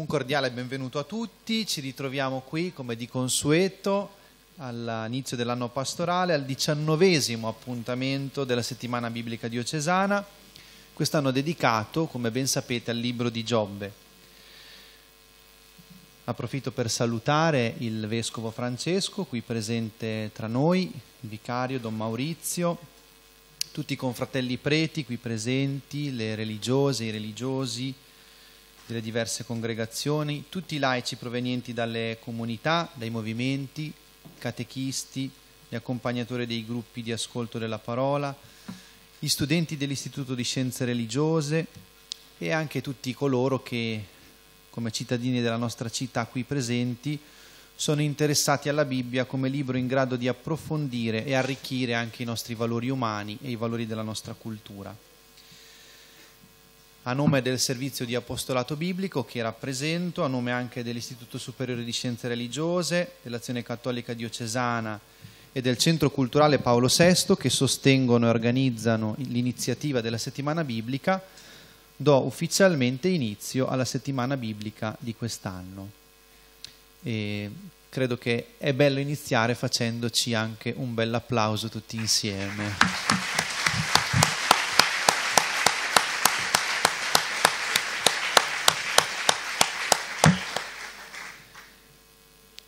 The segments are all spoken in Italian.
Un cordiale benvenuto a tutti, ci ritroviamo qui come di consueto all'inizio dell'anno pastorale, al diciannovesimo appuntamento della settimana biblica diocesana, quest'anno dedicato, come ben sapete, al libro di Giobbe. Approfitto per salutare il Vescovo Francesco, qui presente tra noi, il vicario Don Maurizio, tutti i confratelli preti qui presenti, le religiose, i religiosi, delle diverse congregazioni, tutti i laici provenienti dalle comunità, dai movimenti, catechisti, gli accompagnatori dei gruppi di ascolto della parola, gli studenti dell'Istituto di Scienze Religiose e anche tutti coloro che, come cittadini della nostra città qui presenti, sono interessati alla Bibbia come libro in grado di approfondire e arricchire anche i nostri valori umani e i valori della nostra cultura a nome del servizio di apostolato biblico che rappresento, a nome anche dell'Istituto Superiore di Scienze Religiose, dell'Azione Cattolica Diocesana e del Centro Culturale Paolo VI che sostengono e organizzano l'iniziativa della settimana biblica, do ufficialmente inizio alla settimana biblica di quest'anno. E credo che è bello iniziare facendoci anche un bel applauso tutti insieme.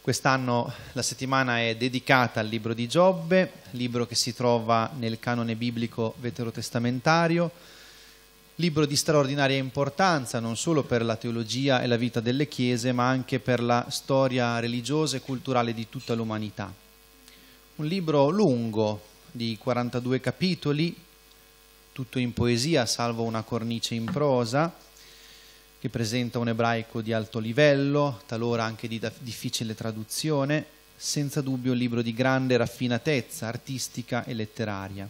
Quest'anno la settimana è dedicata al libro di Giobbe, libro che si trova nel canone biblico veterotestamentario, libro di straordinaria importanza non solo per la teologia e la vita delle chiese, ma anche per la storia religiosa e culturale di tutta l'umanità. Un libro lungo, di 42 capitoli, tutto in poesia, salvo una cornice in prosa, che presenta un ebraico di alto livello, talora anche di difficile traduzione, senza dubbio un libro di grande raffinatezza artistica e letteraria.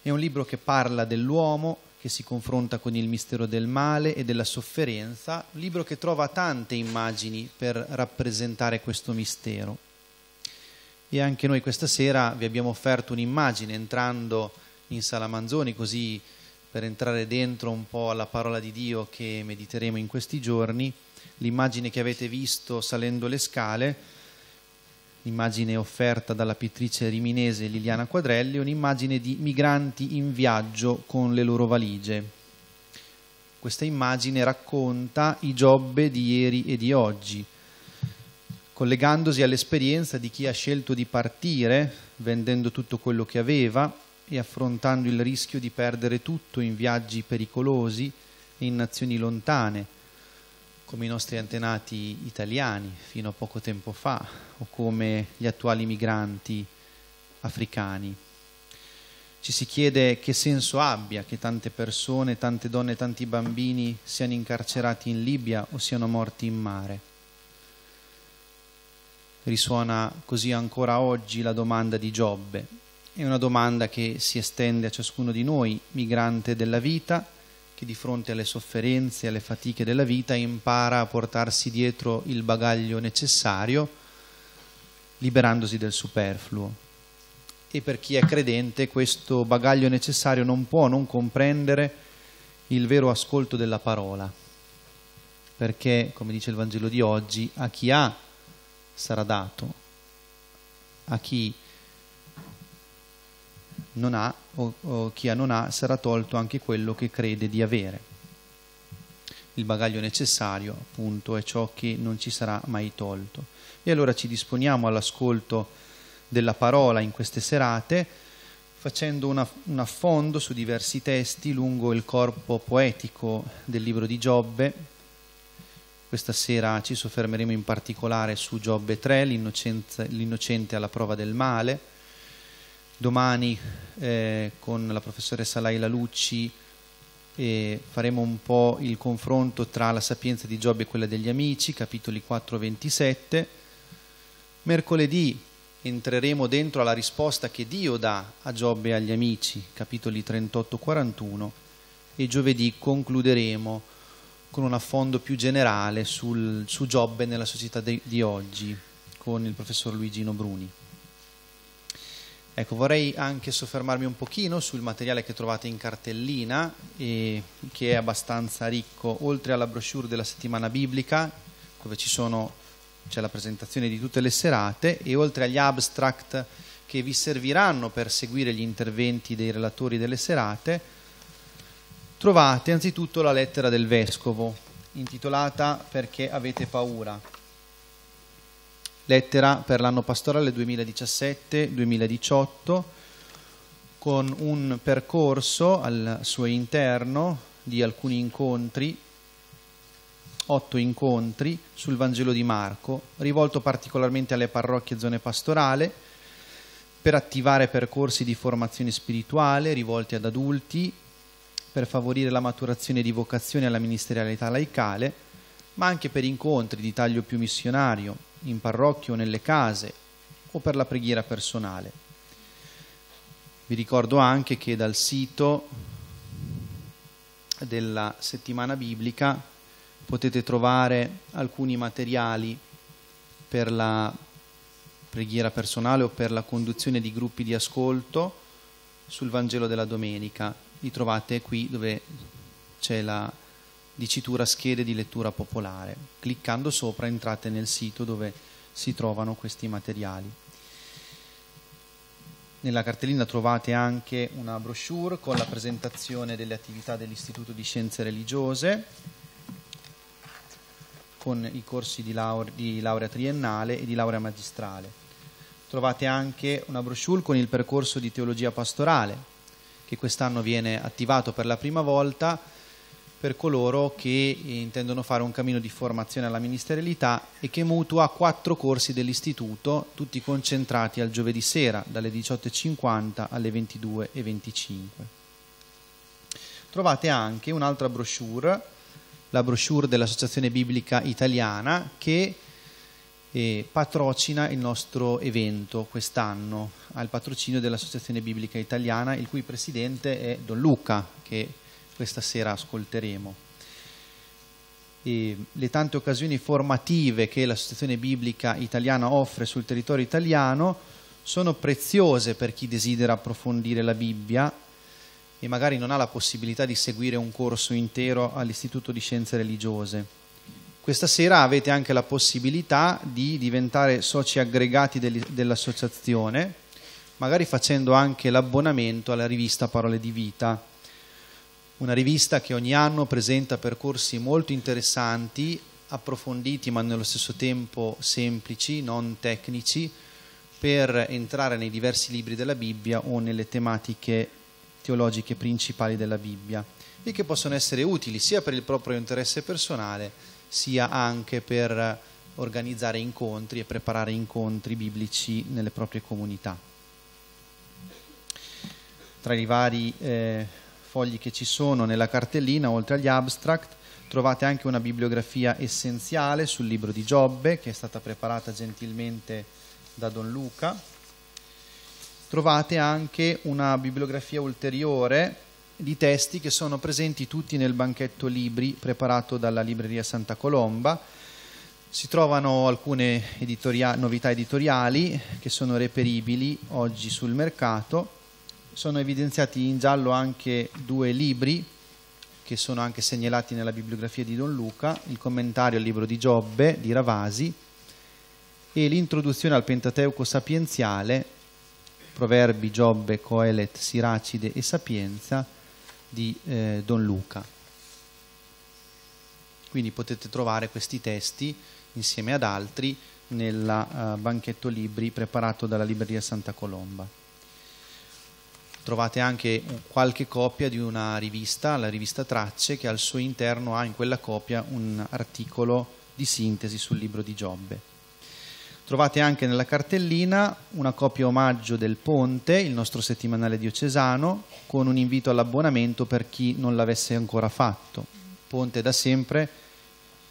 È un libro che parla dell'uomo, che si confronta con il mistero del male e della sofferenza, un libro che trova tante immagini per rappresentare questo mistero. E anche noi questa sera vi abbiamo offerto un'immagine entrando in Sala Manzoni, così per entrare dentro un po' alla parola di Dio che mediteremo in questi giorni, l'immagine che avete visto salendo le scale, l'immagine offerta dalla pittrice riminese Liliana Quadrelli, un'immagine di migranti in viaggio con le loro valigie. Questa immagine racconta i giobbe di ieri e di oggi, collegandosi all'esperienza di chi ha scelto di partire vendendo tutto quello che aveva e affrontando il rischio di perdere tutto in viaggi pericolosi e in nazioni lontane, come i nostri antenati italiani fino a poco tempo fa o come gli attuali migranti africani. Ci si chiede che senso abbia che tante persone, tante donne e tanti bambini siano incarcerati in Libia o siano morti in mare. Risuona così ancora oggi la domanda di Giobbe, è una domanda che si estende a ciascuno di noi, migrante della vita, che di fronte alle sofferenze, alle fatiche della vita impara a portarsi dietro il bagaglio necessario, liberandosi del superfluo. E per chi è credente questo bagaglio necessario non può non comprendere il vero ascolto della parola, perché, come dice il Vangelo di oggi, a chi ha sarà dato, a chi ha non ha o, o chi non ha sarà tolto anche quello che crede di avere. Il bagaglio necessario, appunto, è ciò che non ci sarà mai tolto. E allora ci disponiamo all'ascolto della parola in queste serate, facendo una, un affondo su diversi testi lungo il corpo poetico del libro di Giobbe. Questa sera ci soffermeremo in particolare su Giobbe 3, l'innocente alla prova del male, domani eh, con la professoressa Laila Lucci eh, faremo un po' il confronto tra la sapienza di Giobbe e quella degli amici, capitoli 4-27. Mercoledì entreremo dentro alla risposta che Dio dà a Giobbe e agli amici, capitoli 38-41, e giovedì concluderemo con un affondo più generale sul, su Giobbe nella società de, di oggi con il professor Luigino Bruni. Ecco, vorrei anche soffermarmi un pochino sul materiale che trovate in cartellina, eh, che è abbastanza ricco, oltre alla brochure della settimana biblica, dove c'è la presentazione di tutte le serate, e oltre agli abstract che vi serviranno per seguire gli interventi dei relatori delle serate, trovate anzitutto la lettera del Vescovo, intitolata Perché avete paura? lettera per l'anno pastorale 2017-2018 con un percorso al suo interno di alcuni incontri, otto incontri sul Vangelo di Marco, rivolto particolarmente alle parrocchie zone pastorale, per attivare percorsi di formazione spirituale rivolti ad adulti, per favorire la maturazione di vocazione alla ministerialità laicale, ma anche per incontri di taglio più missionario, in parrocchia o nelle case o per la preghiera personale. Vi ricordo anche che dal sito della settimana biblica potete trovare alcuni materiali per la preghiera personale o per la conduzione di gruppi di ascolto sul Vangelo della domenica. Li trovate qui dove c'è la dicitura schede di lettura popolare. Cliccando sopra entrate nel sito dove si trovano questi materiali. Nella cartellina trovate anche una brochure con la presentazione delle attività dell'Istituto di Scienze Religiose, con i corsi di laurea, di laurea triennale e di laurea magistrale. Trovate anche una brochure con il percorso di teologia pastorale, che quest'anno viene attivato per la prima volta per coloro che intendono fare un cammino di formazione alla ministerialità e che mutua quattro corsi dell'istituto, tutti concentrati al giovedì sera dalle 18.50 alle 22.25. Trovate anche un'altra brochure, la brochure dell'Associazione Biblica Italiana, che eh, patrocina il nostro evento quest'anno, al patrocinio dell'Associazione Biblica Italiana, il cui presidente è Don Luca, che questa sera ascolteremo. E le tante occasioni formative che l'Associazione Biblica Italiana offre sul territorio italiano sono preziose per chi desidera approfondire la Bibbia e magari non ha la possibilità di seguire un corso intero all'Istituto di Scienze Religiose. Questa sera avete anche la possibilità di diventare soci aggregati dell'associazione, magari facendo anche l'abbonamento alla rivista Parole di Vita una rivista che ogni anno presenta percorsi molto interessanti, approfonditi ma nello stesso tempo semplici, non tecnici, per entrare nei diversi libri della Bibbia o nelle tematiche teologiche principali della Bibbia e che possono essere utili sia per il proprio interesse personale sia anche per organizzare incontri e preparare incontri biblici nelle proprie comunità. Tra i vari eh, fogli che ci sono nella cartellina, oltre agli abstract, trovate anche una bibliografia essenziale sul libro di Giobbe che è stata preparata gentilmente da Don Luca. Trovate anche una bibliografia ulteriore di testi che sono presenti tutti nel banchetto libri preparato dalla libreria Santa Colomba. Si trovano alcune editoria novità editoriali che sono reperibili oggi sul mercato sono evidenziati in giallo anche due libri che sono anche segnalati nella bibliografia di Don Luca, il commentario al libro di Giobbe di Ravasi e l'introduzione al Pentateuco sapienziale, Proverbi, Giobbe, Coelet, Siracide e Sapienza di eh, Don Luca. Quindi potete trovare questi testi insieme ad altri nel uh, eh, banchetto libri preparato dalla libreria Santa Colomba trovate anche qualche copia di una rivista, la rivista Tracce, che al suo interno ha in quella copia un articolo di sintesi sul libro di Giobbe. Trovate anche nella cartellina una copia omaggio del Ponte, il nostro settimanale diocesano, con un invito all'abbonamento per chi non l'avesse ancora fatto. Ponte da sempre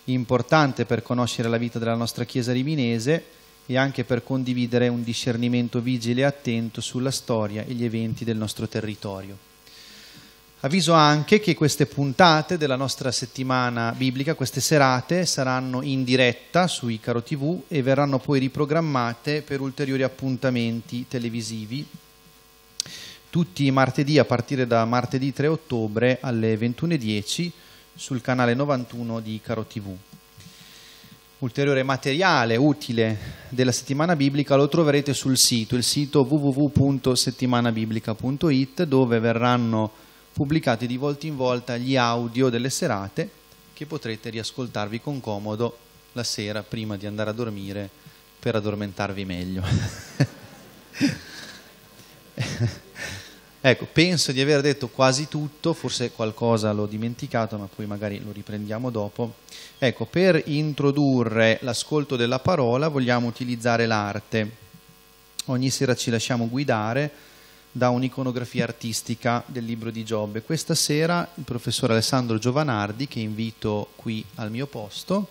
importante per conoscere la vita della nostra Chiesa riminese e anche per condividere un discernimento vigile e attento sulla storia e gli eventi del nostro territorio. Avviso anche che queste puntate della nostra settimana biblica, queste serate, saranno in diretta su Icaro TV e verranno poi riprogrammate per ulteriori appuntamenti televisivi tutti i martedì a partire da martedì 3 ottobre alle 21.10 sul canale 91 di Icaro TV ulteriore materiale utile della settimana biblica lo troverete sul sito, il sito www.settimanabiblica.it dove verranno pubblicati di volta in volta gli audio delle serate che potrete riascoltarvi con comodo la sera prima di andare a dormire per addormentarvi meglio. Ecco, penso di aver detto quasi tutto, forse qualcosa l'ho dimenticato, ma poi magari lo riprendiamo dopo. Ecco, per introdurre l'ascolto della parola vogliamo utilizzare l'arte. Ogni sera ci lasciamo guidare da un'iconografia artistica del libro di Giobbe. Questa sera il professor Alessandro Giovanardi, che invito qui al mio posto,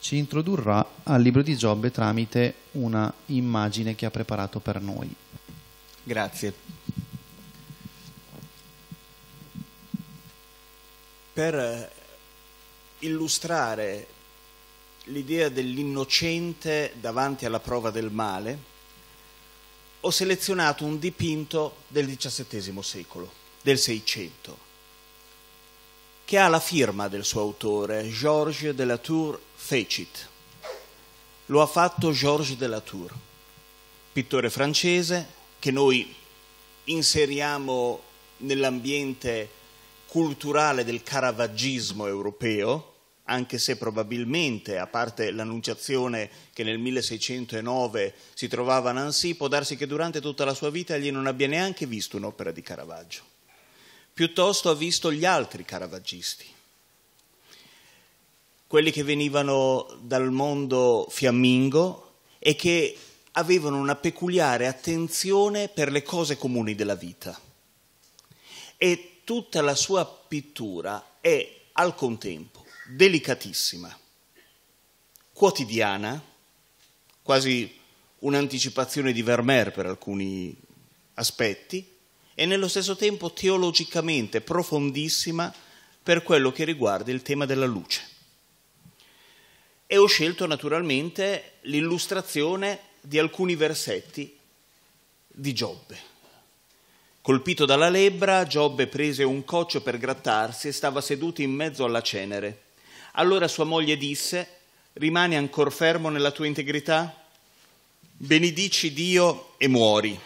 ci introdurrà al libro di Giobbe tramite una immagine che ha preparato per noi. Grazie. per eh, illustrare l'idea dell'innocente davanti alla prova del male, ho selezionato un dipinto del XVII secolo, del Seicento, che ha la firma del suo autore, Georges de la Tour Fecit. Lo ha fatto Georges de la Tour, pittore francese che noi inseriamo nell'ambiente culturale del caravaggismo europeo, anche se probabilmente, a parte l'annunciazione che nel 1609 si trovava Nancy, può darsi che durante tutta la sua vita egli non abbia neanche visto un'opera di Caravaggio, piuttosto ha visto gli altri caravaggisti, quelli che venivano dal mondo fiammingo e che avevano una peculiare attenzione per le cose comuni della vita. E tutta la sua pittura è al contempo delicatissima, quotidiana, quasi un'anticipazione di Vermeer per alcuni aspetti, e nello stesso tempo teologicamente profondissima per quello che riguarda il tema della luce. E ho scelto naturalmente l'illustrazione di alcuni versetti di Giobbe. Colpito dalla lebbra, Giobbe prese un coccio per grattarsi e stava seduto in mezzo alla cenere. Allora sua moglie disse, rimani ancor fermo nella tua integrità? Benedici Dio e muori.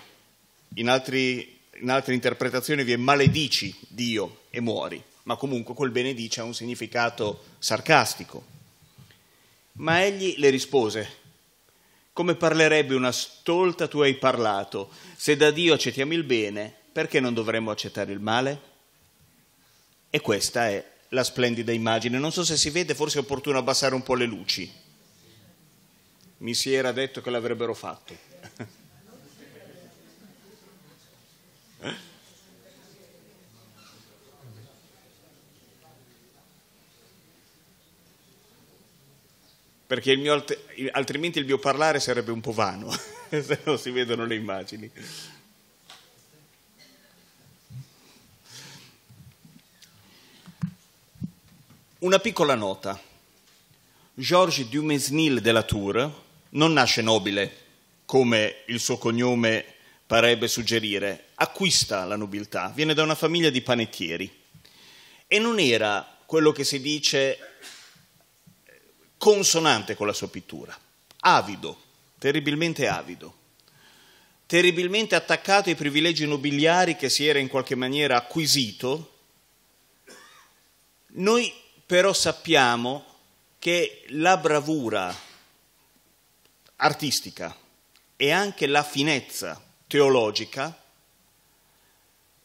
In, altri, in altre interpretazioni vi è maledici Dio e muori, ma comunque quel benedice ha un significato sarcastico. Ma egli le rispose, come parlerebbe una stolta tu hai parlato, se da Dio accettiamo il bene, perché non dovremmo accettare il male? E questa è la splendida immagine. Non so se si vede, forse è opportuno abbassare un po' le luci. Mi si era detto che l'avrebbero fatto. Perché il mio, altrimenti il mio parlare sarebbe un po' vano, se non si vedono le immagini. Una piccola nota. Georges Dumesnil de la Tour non nasce nobile, come il suo cognome parebbe suggerire, acquista la nobiltà, viene da una famiglia di panettieri e non era quello che si dice consonante con la sua pittura, avido, terribilmente avido, terribilmente attaccato ai privilegi nobiliari che si era in qualche maniera acquisito. Noi però sappiamo che la bravura artistica e anche la finezza teologica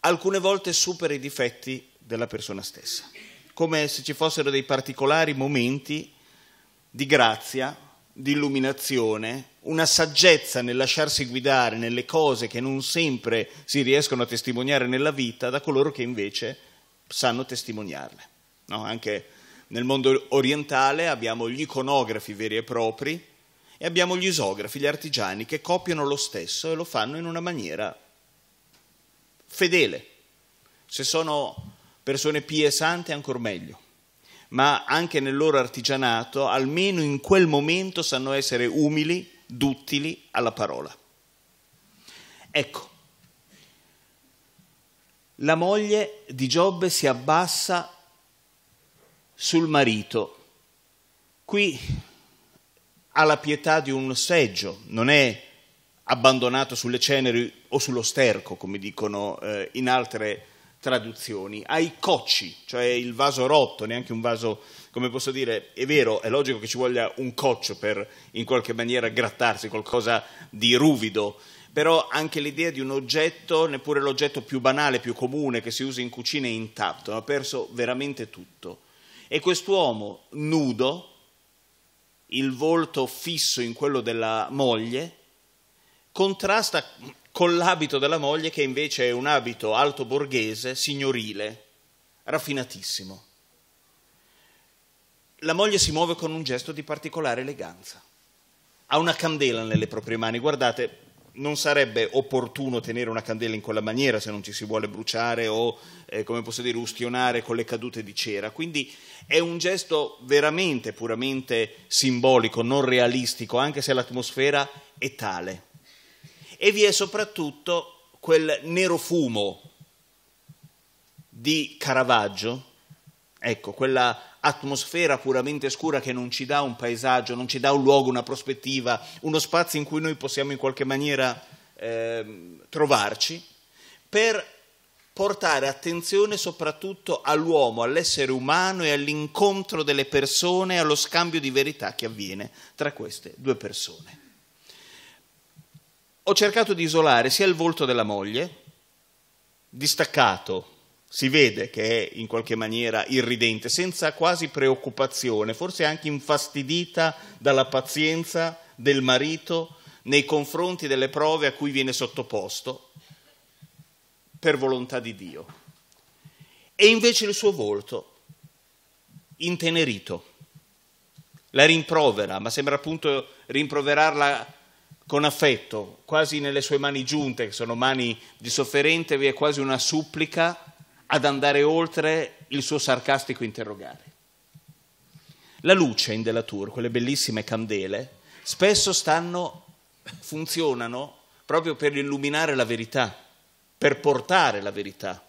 alcune volte supera i difetti della persona stessa, come se ci fossero dei particolari momenti di grazia, di illuminazione, una saggezza nel lasciarsi guidare nelle cose che non sempre si riescono a testimoniare nella vita da coloro che invece sanno testimoniarle. No? Anche nel mondo orientale abbiamo gli iconografi veri e propri e abbiamo gli isografi, gli artigiani che copiano lo stesso e lo fanno in una maniera fedele. Se sono persone pie e sante ancora meglio, ma anche nel loro artigianato almeno in quel momento sanno essere umili, duttili alla parola. Ecco, la moglie di Giobbe si abbassa sul marito. Qui ha la pietà di un seggio, non è abbandonato sulle ceneri o sullo sterco, come dicono eh, in altre traduzioni, ha i cocci, cioè il vaso rotto, neanche un vaso, come posso dire, è vero, è logico che ci voglia un coccio per in qualche maniera grattarsi, qualcosa di ruvido, però anche l'idea di un oggetto, neppure l'oggetto più banale, più comune che si usa in cucina è intatto, ha perso veramente tutto. E quest'uomo nudo, il volto fisso in quello della moglie, contrasta con l'abito della moglie che invece è un abito alto borghese, signorile, raffinatissimo. La moglie si muove con un gesto di particolare eleganza. Ha una candela nelle proprie mani, guardate, non sarebbe opportuno tenere una candela in quella maniera se non ci si vuole bruciare o, eh, come posso dire, ustionare con le cadute di cera. Quindi è un gesto veramente puramente simbolico, non realistico, anche se l'atmosfera è tale. E vi è soprattutto quel nero fumo di Caravaggio Ecco, quella atmosfera puramente scura che non ci dà un paesaggio, non ci dà un luogo, una prospettiva, uno spazio in cui noi possiamo in qualche maniera eh, trovarci, per portare attenzione soprattutto all'uomo, all'essere umano e all'incontro delle persone, allo scambio di verità che avviene tra queste due persone. Ho cercato di isolare sia il volto della moglie, distaccato si vede che è in qualche maniera irridente, senza quasi preoccupazione, forse anche infastidita dalla pazienza del marito nei confronti delle prove a cui viene sottoposto per volontà di Dio. E invece il suo volto, intenerito, la rimprovera, ma sembra appunto rimproverarla con affetto, quasi nelle sue mani giunte, che sono mani di sofferente, vi è quasi una supplica ad andare oltre il suo sarcastico interrogare. La luce in della Tour, quelle bellissime candele, spesso stanno, funzionano proprio per illuminare la verità, per portare la verità.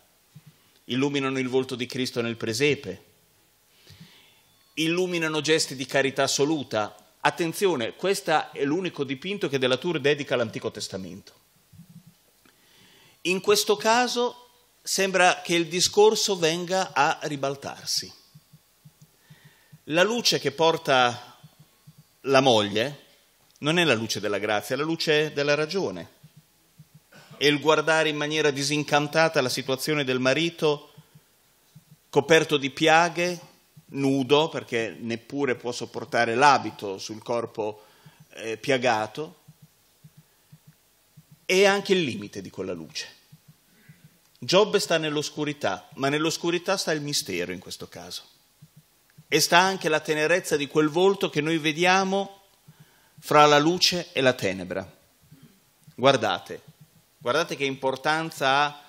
Illuminano il volto di Cristo nel presepe, illuminano gesti di carità assoluta. Attenzione, questo è l'unico dipinto che della Tour dedica all'Antico Testamento. In questo caso sembra che il discorso venga a ribaltarsi. La luce che porta la moglie non è la luce della grazia, è la luce della ragione. E il guardare in maniera disincantata la situazione del marito coperto di piaghe, nudo, perché neppure può sopportare l'abito sul corpo eh, piagato, è anche il limite di quella luce Giobbe sta nell'oscurità, ma nell'oscurità sta il mistero in questo caso. E sta anche la tenerezza di quel volto che noi vediamo fra la luce e la tenebra. Guardate, guardate che importanza ha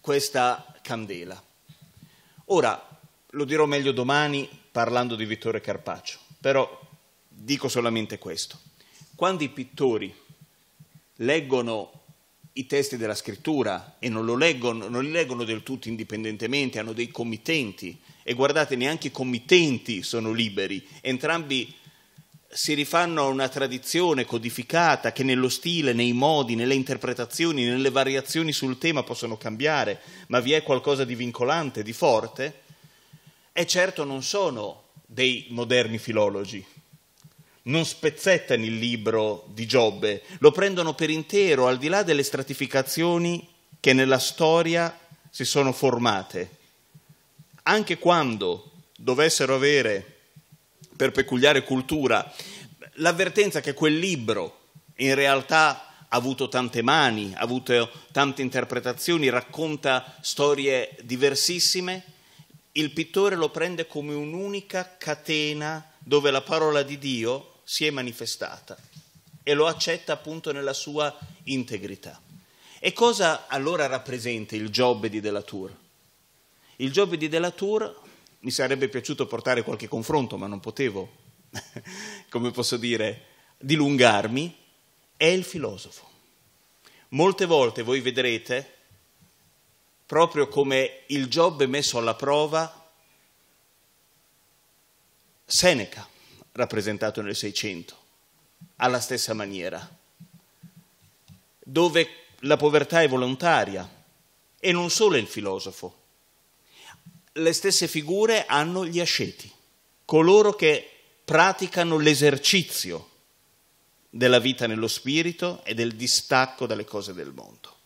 questa candela. Ora, lo dirò meglio domani parlando di Vittore Carpaccio, però dico solamente questo. Quando i pittori leggono i testi della scrittura e non, leggono, non, li leggono del tutto indipendentemente, hanno dei committenti e guardate neanche i committenti sono liberi, entrambi si rifanno a una tradizione codificata che nello stile, nei modi, nelle interpretazioni, nelle variazioni sul tema possono cambiare, ma vi è qualcosa di vincolante, di forte, e certo non sono dei moderni filologi, non spezzettano il libro di Giobbe, lo prendono per intero, al di là delle stratificazioni che nella storia si sono formate. Anche quando dovessero avere, per peculiare cultura, l'avvertenza che quel libro in realtà ha avuto tante mani, ha avuto tante interpretazioni, racconta storie diversissime, il pittore lo prende come un'unica catena dove la parola di Dio si è manifestata e lo accetta appunto nella sua integrità. E cosa allora rappresenta il Giobbe di Delatour? Il Giobbe di Delatour, mi sarebbe piaciuto portare qualche confronto, ma non potevo, come posso dire, dilungarmi, è il filosofo. Molte volte voi vedrete, proprio come il Giobbe messo alla prova, Seneca rappresentato nel Seicento, alla stessa maniera, dove la povertà è volontaria e non solo il filosofo. Le stesse figure hanno gli asceti, coloro che praticano l'esercizio della vita nello spirito e del distacco dalle cose del mondo.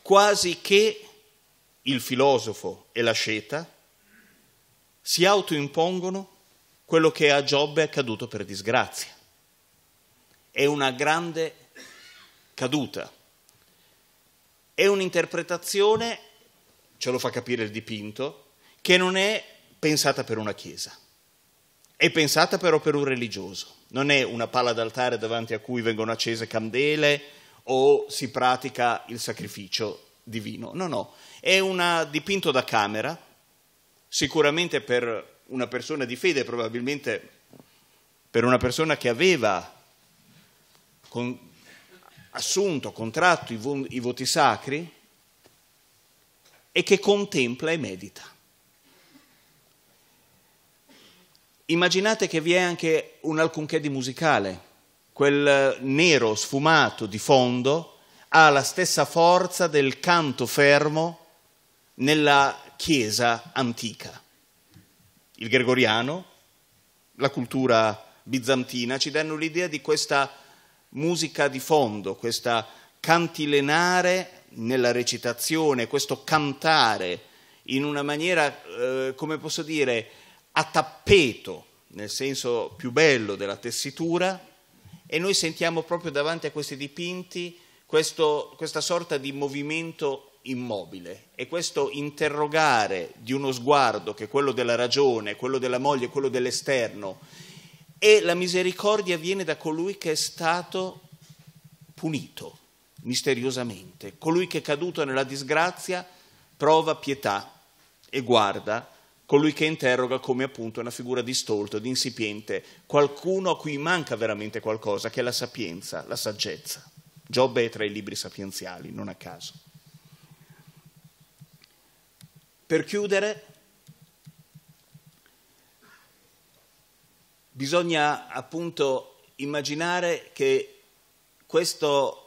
Quasi che il filosofo e l'asceta si autoimpongono quello che a Giobbe è accaduto per disgrazia. È una grande caduta. È un'interpretazione, ce lo fa capire il dipinto, che non è pensata per una chiesa, è pensata però per un religioso. Non è una palla d'altare davanti a cui vengono accese candele o si pratica il sacrificio divino. No, no, è un dipinto da camera, sicuramente per una persona di fede, probabilmente per una persona che aveva con, assunto, contratto i, vo, i voti sacri e che contempla e medita. Immaginate che vi è anche un alcunché di musicale, quel nero sfumato di fondo ha la stessa forza del canto fermo nella chiesa antica il gregoriano, la cultura bizantina, ci danno l'idea di questa musica di fondo, questa cantilenare nella recitazione, questo cantare in una maniera, eh, come posso dire, a tappeto, nel senso più bello della tessitura, e noi sentiamo proprio davanti a questi dipinti questo, questa sorta di movimento immobile e questo interrogare di uno sguardo che è quello della ragione, quello della moglie, quello dell'esterno e la misericordia viene da colui che è stato punito misteriosamente, colui che è caduto nella disgrazia prova pietà e guarda colui che interroga come appunto una figura di stolto, di insipiente, qualcuno a cui manca veramente qualcosa, che è la sapienza, la saggezza. Giobbe è tra i libri sapienziali, non a caso. Per chiudere, bisogna appunto immaginare che questo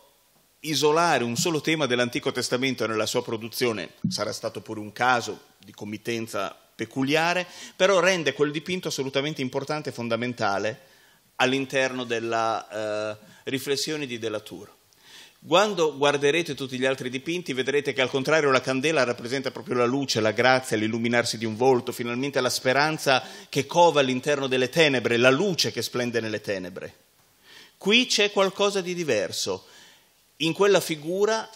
isolare un solo tema dell'Antico Testamento nella sua produzione sarà stato pure un caso di committenza peculiare, però rende quel dipinto assolutamente importante e fondamentale all'interno della eh, riflessione di Delatour. Quando guarderete tutti gli altri dipinti vedrete che al contrario la candela rappresenta proprio la luce, la grazia, l'illuminarsi di un volto, finalmente la speranza che cova all'interno delle tenebre, la luce che splende nelle tenebre. Qui c'è qualcosa di diverso. In quella figura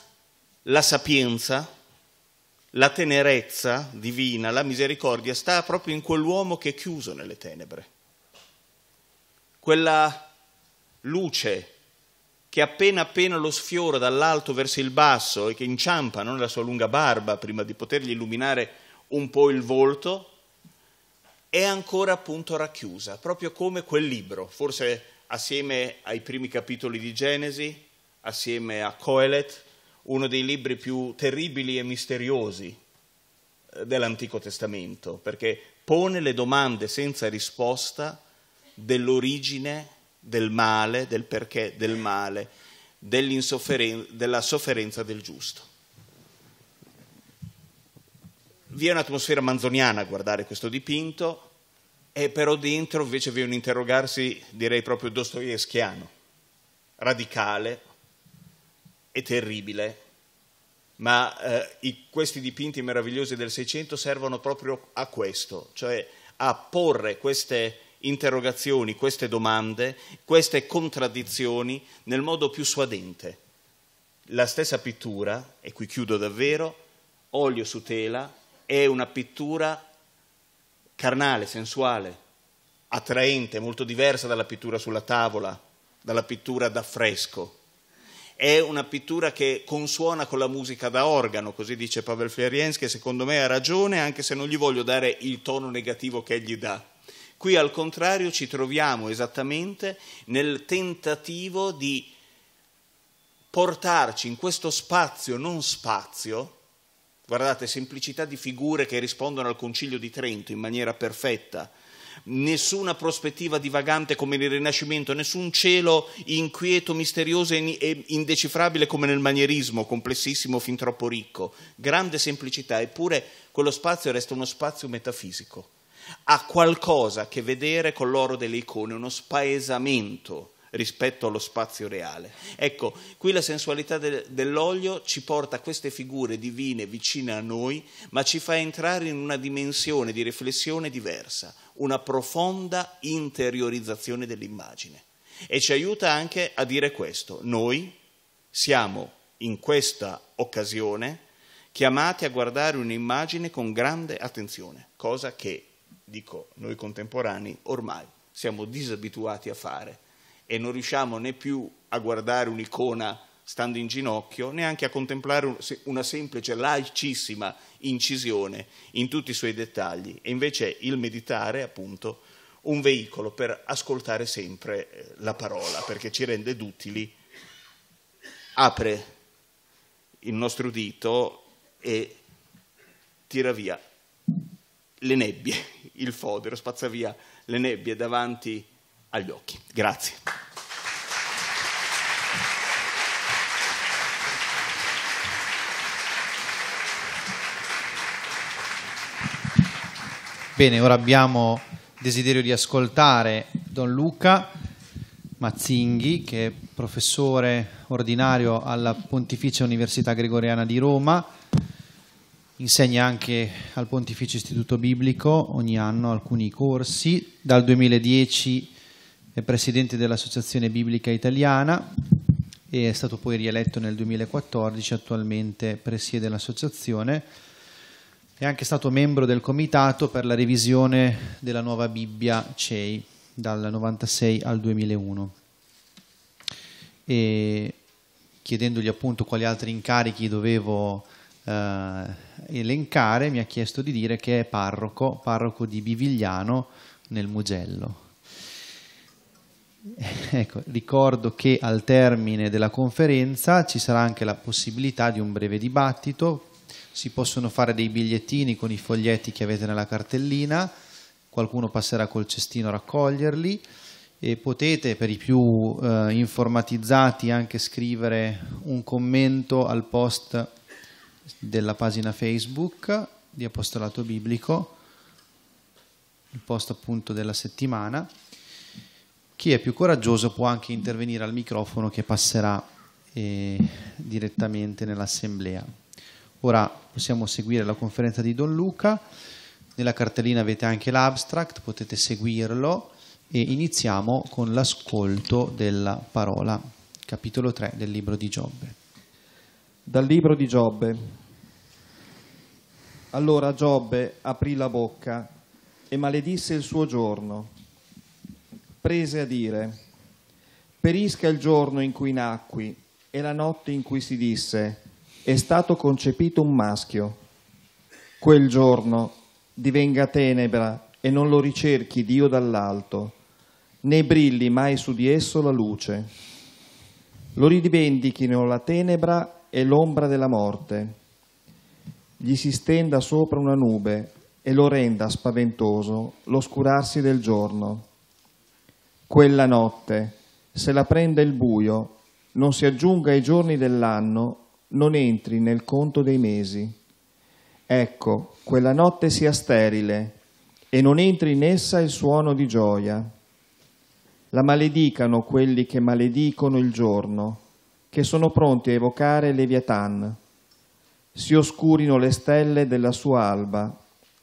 la sapienza, la tenerezza divina, la misericordia sta proprio in quell'uomo che è chiuso nelle tenebre. Quella luce che appena appena lo sfiora dall'alto verso il basso e che inciampa nella sua lunga barba prima di potergli illuminare un po' il volto, è ancora appunto racchiusa, proprio come quel libro, forse assieme ai primi capitoli di Genesi, assieme a Coelet, uno dei libri più terribili e misteriosi eh, dell'Antico Testamento, perché pone le domande senza risposta dell'origine di del male, del perché del male, della sofferenza del giusto. Vi è un'atmosfera manzoniana a guardare questo dipinto, e però dentro invece vi è un interrogarsi, direi proprio dostoevskiano, radicale e terribile ma eh, i, questi dipinti meravigliosi del Seicento servono proprio a questo, cioè a porre queste interrogazioni, queste domande, queste contraddizioni nel modo più suadente. La stessa pittura, e qui chiudo davvero, olio su tela, è una pittura carnale, sensuale, attraente, molto diversa dalla pittura sulla tavola, dalla pittura da fresco. È una pittura che consuona con la musica da organo, così dice Pavel Feriens, che secondo me ha ragione, anche se non gli voglio dare il tono negativo che egli dà Qui al contrario ci troviamo esattamente nel tentativo di portarci in questo spazio non spazio, guardate semplicità di figure che rispondono al concilio di Trento in maniera perfetta, nessuna prospettiva divagante come nel Rinascimento, nessun cielo inquieto, misterioso e indecifrabile come nel manierismo, complessissimo fin troppo ricco, grande semplicità, eppure quello spazio resta uno spazio metafisico ha qualcosa a che vedere con l'oro delle icone, uno spaesamento rispetto allo spazio reale. Ecco, qui la sensualità de- dell'olio ci porta a queste figure divine vicine a noi, ma ci fa entrare in una dimensione di riflessione diversa, una profonda interiorizzazione dell'immagine. E ci aiuta anche a dire questo, noi siamo in questa occasione chiamati a guardare un'immagine con grande attenzione, cosa che dico noi contemporanei, ormai siamo disabituati a fare e non riusciamo né più a guardare un'icona stando in ginocchio, neanche a contemplare una semplice laicissima incisione in tutti i suoi dettagli. E invece il meditare, è appunto, un veicolo per ascoltare sempre eh, la parola, perché ci rende duttili, apre il nostro dito e tira via le nebbie, il fodero, spazza via le nebbie davanti agli occhi. Grazie. Bene, ora abbiamo desiderio di ascoltare Don Luca Mazzinghi, che è professore ordinario alla Pontificia Università Gregoriana di Roma insegna anche al Pontificio Istituto Biblico ogni anno alcuni corsi. Dal 2010 è presidente dell'Associazione Biblica Italiana e è stato poi rieletto nel 2014, attualmente presiede l'associazione. È anche stato membro del comitato per la revisione della nuova Bibbia CEI dal 1996 al 2001. E chiedendogli appunto quali altri incarichi dovevo eh, elencare, mi ha chiesto di dire che è parroco, parroco di Bivigliano nel Mugello. Eh, ecco, ricordo che al termine della conferenza ci sarà anche la possibilità di un breve dibattito, si possono fare dei bigliettini con i foglietti che avete nella cartellina, qualcuno passerà col cestino a raccoglierli e potete per i più eh, informatizzati anche scrivere un commento al post della pagina Facebook di Apostolato Biblico, il post appunto della settimana. Chi è più coraggioso può anche intervenire al microfono che passerà eh, direttamente nell'assemblea. Ora possiamo seguire la conferenza di Don Luca, nella cartellina avete anche l'abstract, potete seguirlo e iniziamo con l'ascolto della parola, capitolo 3 del libro di Giobbe. Dal libro di Giobbe, allora Giobbe aprì la bocca e maledisse il suo giorno. Prese a dire, perisca il giorno in cui nacqui e la notte in cui si disse, è stato concepito un maschio. Quel giorno divenga tenebra e non lo ricerchi Dio dall'alto, né brilli mai su di esso la luce. Lo ridivendichino la tenebra e l'ombra della morte gli si stenda sopra una nube e lo renda spaventoso l'oscurarsi del giorno. Quella notte, se la prenda il buio, non si aggiunga ai giorni dell'anno, non entri nel conto dei mesi. Ecco, quella notte sia sterile e non entri in essa il suono di gioia. La maledicano quelli che maledicono il giorno, che sono pronti a evocare Leviatan si oscurino le stelle della sua alba,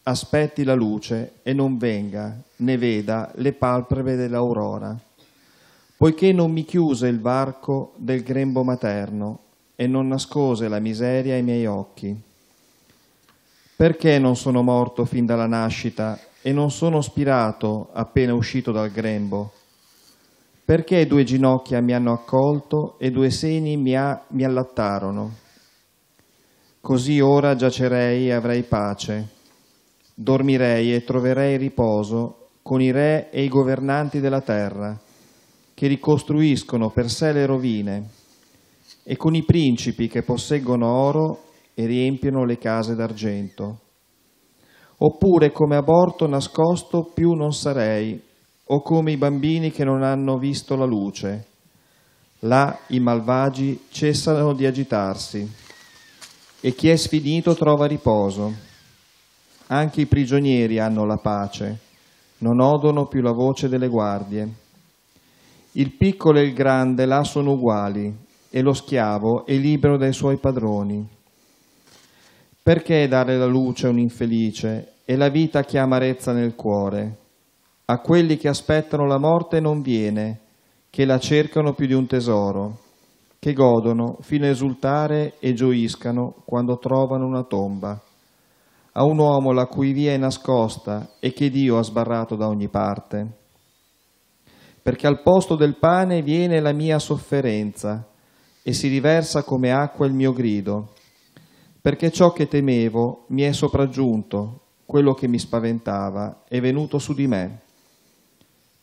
aspetti la luce e non venga, né veda le palpebre dell'aurora, poiché non mi chiuse il varco del grembo materno e non nascose la miseria ai miei occhi. Perché non sono morto fin dalla nascita e non sono spirato appena uscito dal grembo? Perché due ginocchia mi hanno accolto e due seni mi, ha, mi allattarono? Così ora giacerei e avrei pace, dormirei e troverei riposo con i re e i governanti della terra, che ricostruiscono per sé le rovine, e con i principi che posseggono oro e riempiono le case d'argento. Oppure come aborto nascosto più non sarei, o come i bambini che non hanno visto la luce. Là i malvagi cessano di agitarsi e chi è sfinito trova riposo. Anche i prigionieri hanno la pace, non odono più la voce delle guardie. Il piccolo e il grande là sono uguali, e lo schiavo è libero dai suoi padroni. Perché dare la luce a un infelice e la vita che ha amarezza nel cuore? A quelli che aspettano la morte non viene, che la cercano più di un tesoro che godono fino a esultare e gioiscano quando trovano una tomba. A un uomo la cui via è nascosta e che Dio ha sbarrato da ogni parte. Perché al posto del pane viene la mia sofferenza e si riversa come acqua il mio grido. Perché ciò che temevo mi è sopraggiunto, quello che mi spaventava è venuto su di me.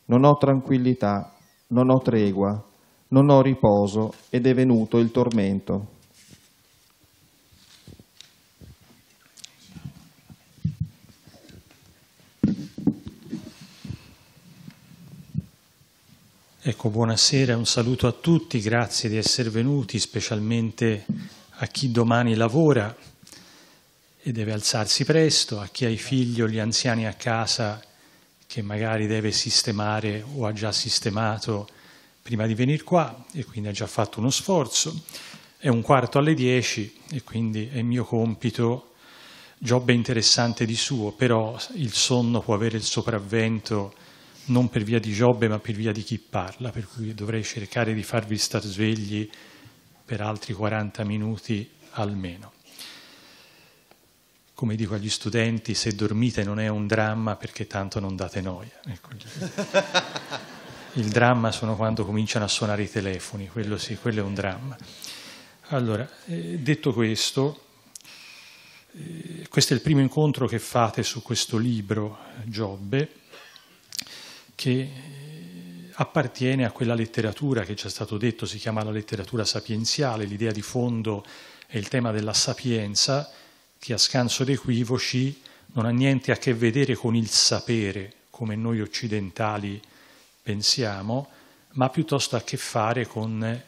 Non ho tranquillità, non ho tregua non ho riposo ed è venuto il tormento. Ecco, buonasera, un saluto a tutti, grazie di essere venuti, specialmente a chi domani lavora e deve alzarsi presto, a chi ha i figli o gli anziani a casa che magari deve sistemare o ha già sistemato prima di venire qua e quindi ha già fatto uno sforzo. È un quarto alle dieci e quindi è mio compito, job è interessante di suo, però il sonno può avere il sopravvento non per via di Giobbe ma per via di chi parla, per cui dovrei cercare di farvi star svegli per altri 40 minuti almeno. Come dico agli studenti, se dormite non è un dramma perché tanto non date noia. Ecco. Il dramma sono quando cominciano a suonare i telefoni, quello sì, quello è un dramma. Allora, eh, detto questo, eh, questo è il primo incontro che fate su questo libro, Giobbe, che eh, appartiene a quella letteratura che ci è stato detto, si chiama la letteratura sapienziale, l'idea di fondo è il tema della sapienza, che a scanso d'equivoci non ha niente a che vedere con il sapere, come noi occidentali sappiamo pensiamo, ma piuttosto ha a che fare con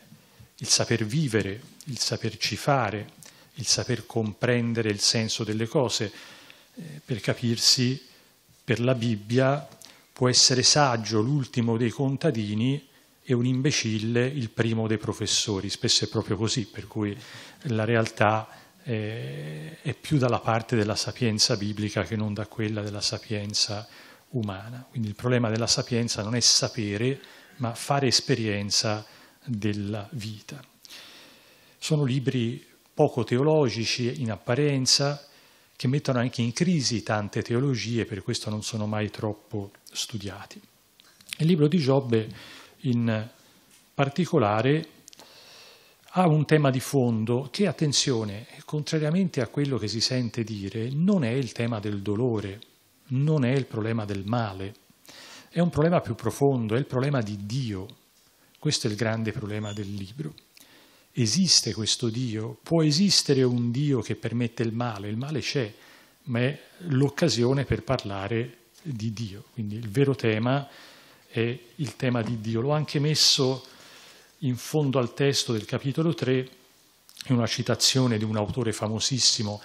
il saper vivere, il saperci fare, il saper comprendere il senso delle cose. Eh, per capirsi, per la Bibbia può essere saggio l'ultimo dei contadini e un imbecille il primo dei professori. Spesso è proprio così, per cui la realtà eh, è più dalla parte della sapienza biblica che non da quella della sapienza biblica umana. Quindi il problema della sapienza non è sapere, ma fare esperienza della vita. Sono libri poco teologici in apparenza, che mettono anche in crisi tante teologie, per questo non sono mai troppo studiati. Il libro di Giobbe in particolare ha un tema di fondo che, attenzione, contrariamente a quello che si sente dire, non è il tema del dolore, non è il problema del male, è un problema più profondo, è il problema di Dio. Questo è il grande problema del libro. Esiste questo Dio? Può esistere un Dio che permette il male? Il male c'è, ma è l'occasione per parlare di Dio. Quindi il vero tema è il tema di Dio. L'ho anche messo in fondo al testo del capitolo 3 in una citazione di un autore famosissimo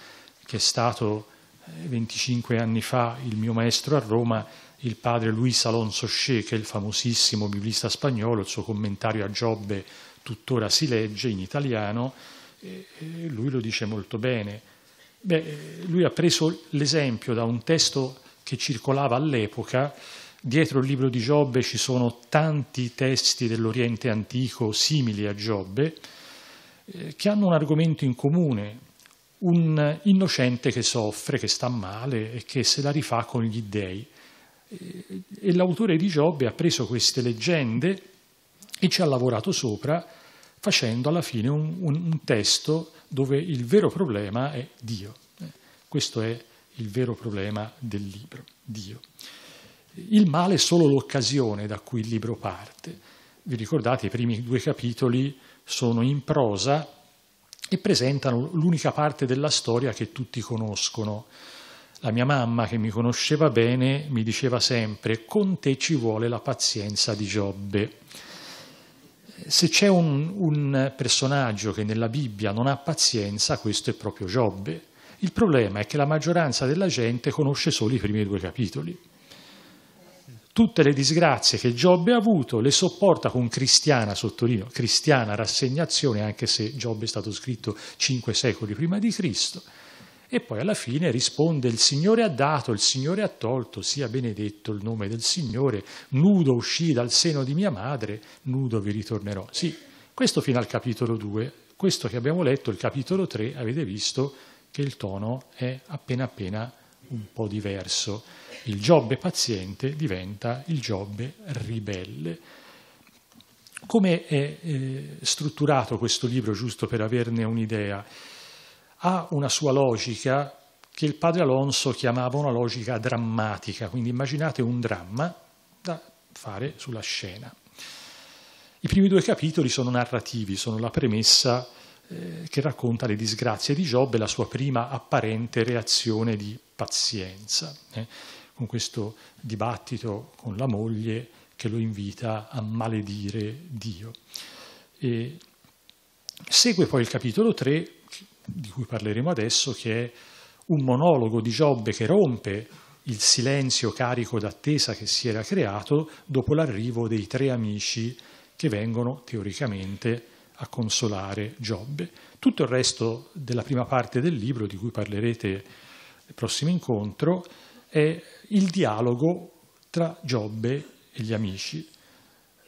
che è stato 25 eh, anni fa il mio maestro a Roma, il padre Luis Alonso Che, che è il famosissimo biblista spagnolo, il suo commentario a Giobbe tuttora si legge in italiano, lui lo dice molto bene. Beh, eh, lui ha preso l'esempio da un testo che circolava all'epoca, dietro il libro di Giobbe ci sono tanti testi dell'Oriente antico simili a Giobbe, eh, che hanno un argomento in comune, un innocente che soffre, che sta male e che se la rifà con gli dèi. E l'autore di Giobbe ha preso queste leggende e ci ha lavorato sopra facendo alla fine un, un, un testo dove il vero problema è Dio. Eh, questo è il vero problema del libro, Dio. Il male è solo l'occasione da cui il libro parte. Vi ricordate i primi due capitoli sono in prosa e presentano l'unica parte della storia che tutti conoscono. La mia mamma, che mi conosceva bene, mi diceva sempre, con te ci vuole la pazienza di Giobbe. Se c'è un, un personaggio che nella Bibbia non ha pazienza, questo è proprio Giobbe. Il problema è che la maggioranza della gente conosce solo i primi due capitoli tutte le disgrazie che Giobbe ha avuto le sopporta con cristiana, sottolineo, cristiana rassegnazione, anche se Giobbe è stato scritto cinque secoli prima di Cristo. E poi alla fine risponde il Signore ha dato, il Signore ha tolto, sia benedetto il nome del Signore, nudo uscì dal seno di mia madre, nudo vi ritornerò. Sì, questo fino al capitolo 2, questo che abbiamo letto, il capitolo 3, avete visto che il tono è appena appena un po' diverso. Il Giobbe paziente diventa il Giobbe ribelle. Come è eh, strutturato questo libro, giusto per averne un'idea? Ha una sua logica che il padre Alonso chiamava una logica drammatica, quindi immaginate un dramma da fare sulla scena. I primi due capitoli sono narrativi, sono la premessa eh, che racconta le disgrazie di Giobbe e la sua prima apparente reazione di pazienza. Eh con questo dibattito con la moglie che lo invita a maledire Dio. E segue poi il capitolo 3, di cui parleremo adesso, che è un monologo di Giobbe che rompe il silenzio carico d'attesa che si era creato dopo l'arrivo dei tre amici che vengono teoricamente a consolare Giobbe. Tutto il resto della prima parte del libro, di cui parlerete nel prossimo incontro, è il dialogo tra Giobbe e gli amici.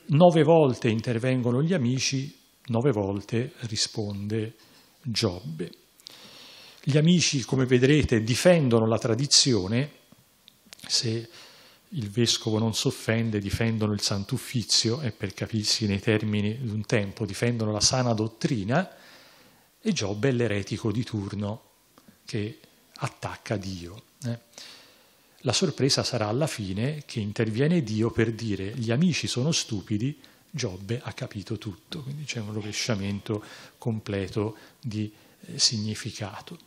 Nove volte intervengono gli amici, nove volte risponde Giobbe. Gli amici, come vedrete, difendono la tradizione, se il vescovo non s'offende, difendono il Sant'Uffizio, e per capirsi nei termini di un tempo, difendono la sana dottrina, e Giobbe è l'eretico di turno che attacca Dio. Eh? La sorpresa sarà alla fine che interviene Dio per dire gli amici sono stupidi, Giobbe ha capito tutto, quindi c'è un rovesciamento completo di eh, significato.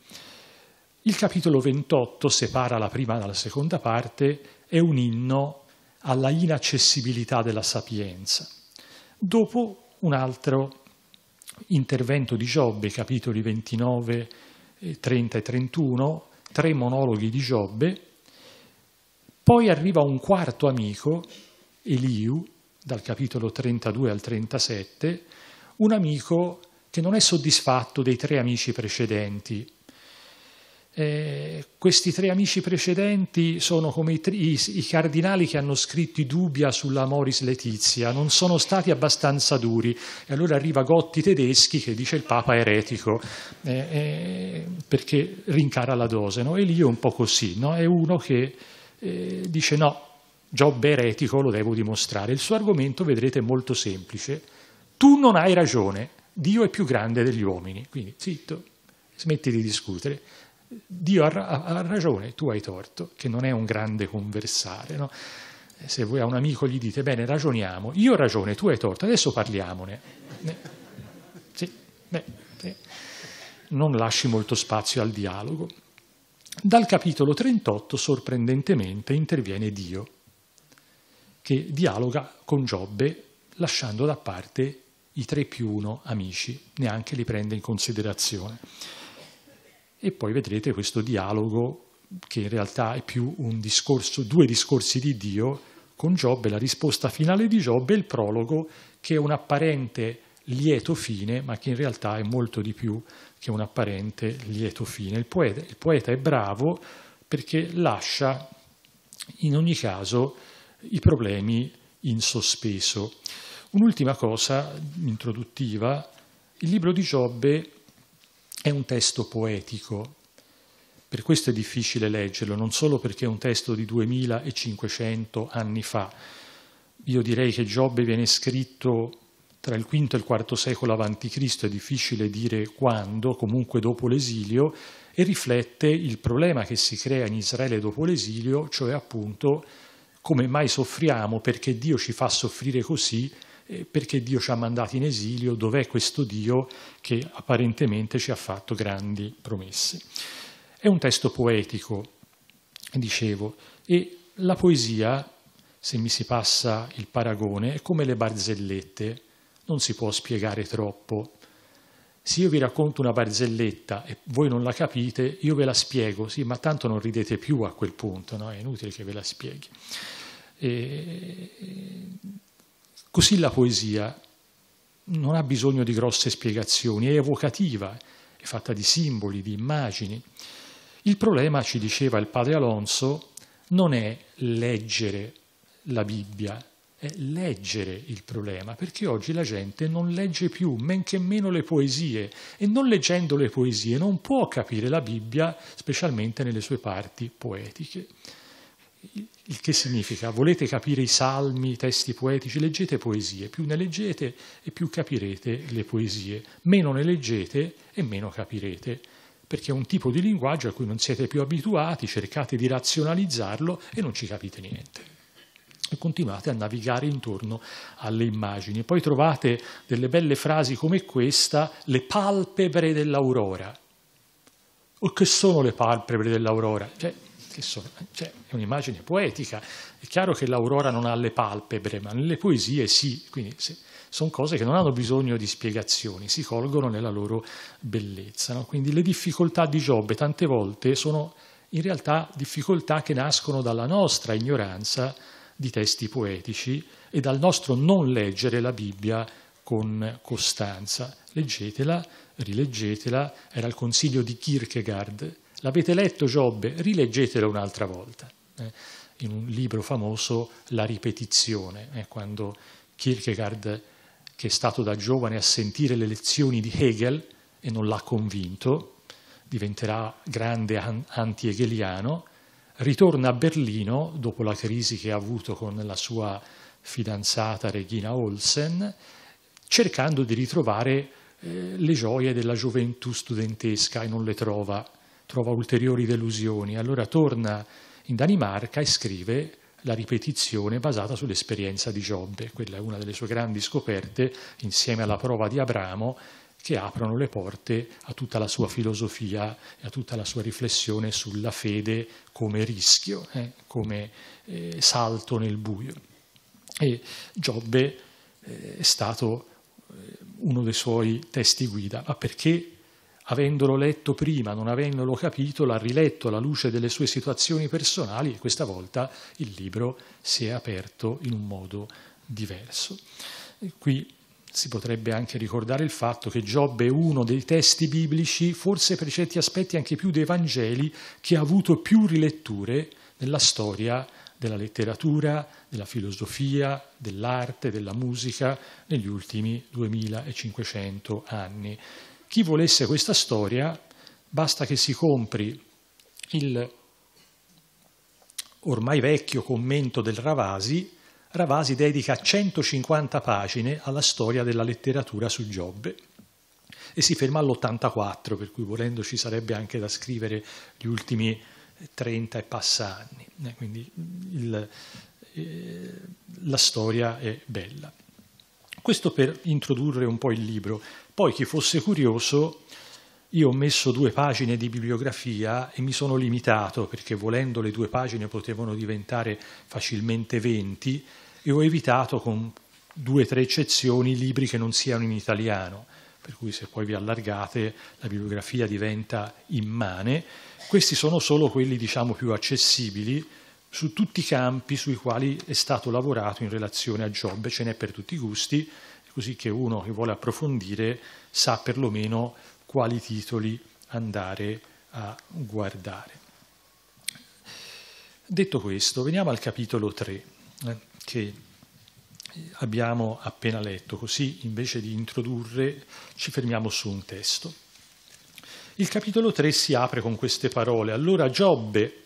Il capitolo 28 separa la prima dalla seconda parte, è un inno alla inaccessibilità della sapienza. Dopo un altro intervento di Giobbe, capitoli 29, 30 eh, e 31, tre monologhi di Giobbe, poi arriva un quarto amico, Eliu, dal capitolo 32 al 37, un amico che non è soddisfatto dei tre amici precedenti. Eh, questi tre amici precedenti sono come i, i, i cardinali che hanno scritto i dubbia sulla Moris Letizia, non sono stati abbastanza duri. E allora arriva Gotti Tedeschi che dice il Papa eretico, eh, eh, perché rincara la dose. No? E lì è un po' così, no? è uno che eh, dice no, Giobbe eretico lo devo dimostrare. Il suo argomento, vedrete, è molto semplice. Tu non hai ragione, Dio è più grande degli uomini, quindi zitto, smetti di discutere. Dio ha, ha, ha ragione, tu hai torto, che non è un grande conversare. No? Eh, se voi a un amico gli dite, bene, ragioniamo, io ho ragione, tu hai torto, adesso parliamone. Sì, beh, sì. non lasci molto spazio al dialogo. Dal capitolo 38, sorprendentemente, interviene Dio, che dialoga con Giobbe lasciando da parte i tre più uno amici, neanche li prende in considerazione. E poi vedrete questo dialogo che in realtà è più un discorso, due discorsi di Dio con Giobbe, la risposta finale di Giobbe e il prologo che è un apparente lieto fine, ma che in realtà è molto di più che un apparente lieto fine. Il poeta, il poeta è bravo perché lascia in ogni caso i problemi in sospeso. Un'ultima cosa introduttiva, il libro di Giobbe è un testo poetico, per questo è difficile leggerlo, non solo perché è un testo di 2500 anni fa. Io direi che Giobbe viene scritto tra il V e il IV secolo a.C., è difficile dire quando, comunque dopo l'esilio, e riflette il problema che si crea in Israele dopo l'esilio, cioè appunto come mai soffriamo, perché Dio ci fa soffrire così, perché Dio ci ha mandati in esilio, dov'è questo Dio che apparentemente ci ha fatto grandi promesse. È un testo poetico, dicevo, e la poesia, se mi si passa il paragone, è come le barzellette non si può spiegare troppo. Se io vi racconto una barzelletta e voi non la capite, io ve la spiego, sì, ma tanto non ridete più a quel punto, no? è inutile che ve la spieghi. E... Eh, così la poesia non ha bisogno di grosse spiegazioni, è evocativa, è fatta di simboli, di immagini. Il problema, ci diceva il padre Alonso, non è leggere la Bibbia, leggere il problema, perché oggi la gente non legge più, men che meno le poesie, e non leggendo le poesie non può capire la Bibbia, specialmente nelle sue parti poetiche. Il che significa? Volete capire i salmi, i testi poetici? Leggete poesie, più ne leggete e più capirete le poesie, meno ne leggete e meno capirete, perché è un tipo di linguaggio a cui non siete più abituati, cercate di razionalizzarlo e non ci capite niente e continuate a navigare intorno alle immagini. Poi trovate delle belle frasi come questa, le palpebre dell'aurora. O che sono le palpebre dell'aurora? Cioè, sono, cioè, è un'immagine poetica. È chiaro che l'aurora non ha le palpebre, ma nelle poesie sì, quindi sì, sono cose che non hanno bisogno di spiegazioni, si colgono nella loro bellezza. No? Quindi le difficoltà di Giobbe tante volte sono in realtà difficoltà che nascono dalla nostra ignoranza di testi poetici e dal nostro non leggere la Bibbia con costanza. Leggetela, rileggetela, era il consiglio di Kierkegaard. L'avete letto Giobbe? Rileggetela un'altra volta. Eh, in un libro famoso, La ripetizione, eh, quando Kierkegaard, che è stato da giovane a sentire le lezioni di Hegel e non l'ha convinto, diventerà grande anti-hegeliano, ritorna a Berlino dopo la crisi che ha avuto con la sua fidanzata Regina Olsen, cercando di ritrovare eh, le gioie della gioventù studentesca e non le trova, trova ulteriori delusioni. Allora torna in Danimarca e scrive la ripetizione basata sull'esperienza di Giobbe, quella è una delle sue grandi scoperte, insieme alla prova di Abramo, che aprono le porte a tutta la sua filosofia e a tutta la sua riflessione sulla fede come rischio, eh, come eh, salto nel buio. E Giobbe eh, è stato eh, uno dei suoi testi guida, ma perché avendolo letto prima, non avendolo capito, l'ha riletto alla luce delle sue situazioni personali e questa volta il libro si è aperto in un modo diverso. E qui si potrebbe anche ricordare il fatto che Giobbe è uno dei testi biblici, forse per certi aspetti anche più dei Vangeli, che ha avuto più riletture nella storia della letteratura, della filosofia, dell'arte, della musica negli ultimi 2500 anni. Chi volesse questa storia basta che si compri il ormai vecchio commento del Ravasi Ravasi dedica 150 pagine alla storia della letteratura su Giobbe e si ferma all'84, per cui volendo ci sarebbe anche da scrivere gli ultimi 30 e passa anni. Eh, quindi il, eh, la storia è bella. Questo per introdurre un po' il libro. Poi chi fosse curioso io ho messo due pagine di bibliografia e mi sono limitato perché volendo le due pagine potevano diventare facilmente 20 e ho evitato con due o tre eccezioni libri che non siano in italiano, per cui se poi vi allargate la bibliografia diventa immane. Questi sono solo quelli diciamo, più accessibili su tutti i campi sui quali è stato lavorato in relazione a Giobbe, ce n'è per tutti i gusti, così che uno che vuole approfondire sa perlomeno quali titoli andare a guardare. Detto questo, veniamo al capitolo 3 eh, che abbiamo appena letto, così invece di introdurre ci fermiamo su un testo. Il capitolo 3 si apre con queste parole. Allora Giobbe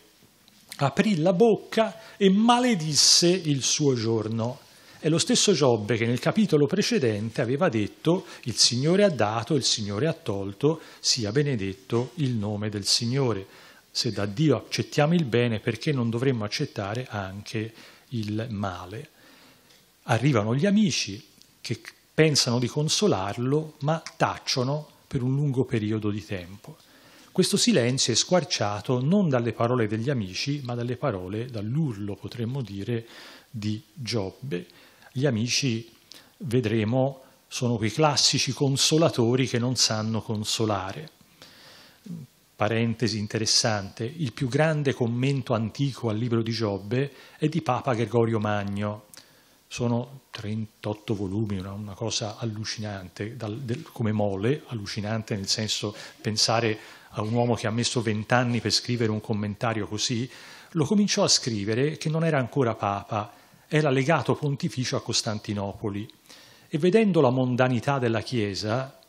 aprì la bocca e maledisse il suo giorno è lo stesso Giobbe che nel capitolo precedente aveva detto il Signore ha dato, il Signore ha tolto, sia benedetto il nome del Signore. Se da Dio accettiamo il bene, perché non dovremmo accettare anche il male? Arrivano gli amici che pensano di consolarlo, ma tacciono per un lungo periodo di tempo. Questo silenzio è squarciato non dalle parole degli amici, ma dalle parole, dall'urlo potremmo dire, di Giobbe. Gli amici, vedremo, sono quei classici consolatori che non sanno consolare. Parentesi interessante, il più grande commento antico al libro di Giobbe è di Papa Gregorio Magno. Sono 38 volumi, una, cosa allucinante, dal, del, come mole, allucinante nel senso pensare a un uomo che ha messo vent'anni per scrivere un commentario così, lo cominciò a scrivere che non era ancora Papa, era legato pontificio a Costantinopoli e vedendo la mondanità della Chiesa,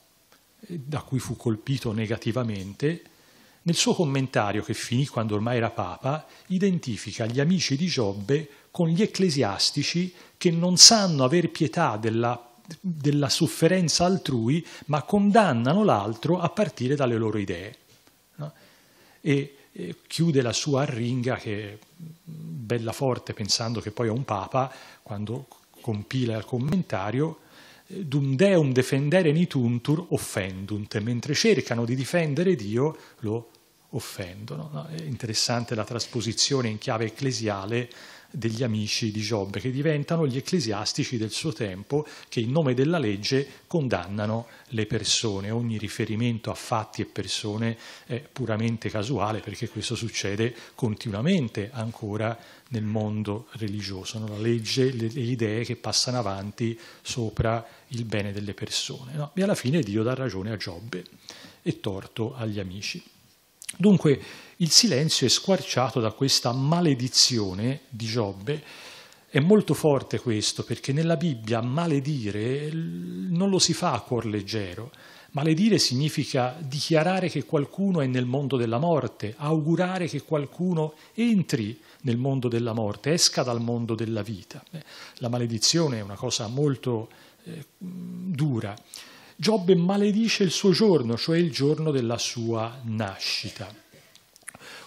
eh, da cui fu colpito negativamente, nel suo commentario, che finì quando ormai era papa, identifica gli amici di Giobbe con gli ecclesiastici che non sanno aver pietà della, della sofferenza altrui, ma condannano l'altro a partire dalle loro idee. No? E chiude la sua arringa che è bella forte pensando che poi è un papa, quando compila il commentario, eh, dum deum defendere nituntur offendunt, mentre cercano di difendere Dio lo offendono. No? È interessante la trasposizione in chiave ecclesiale degli amici di Giobbe, che diventano gli ecclesiastici del suo tempo che in nome della legge condannano le persone. Ogni riferimento a fatti e persone è puramente casuale perché questo succede continuamente ancora nel mondo religioso, no? la legge, le, idee che passano avanti sopra il bene delle persone. No? E alla fine Dio dà ragione a Giobbe e torto agli amici. Dunque il silenzio è squarciato da questa maledizione di Giobbe. È molto forte questo perché nella Bibbia maledire non lo si fa a cuor leggero. Maledire significa dichiarare che qualcuno è nel mondo della morte, augurare che qualcuno entri nel mondo della morte, esca dal mondo della vita. La maledizione è una cosa molto eh, dura. Giobbe maledice il suo giorno, cioè il giorno della sua nascita.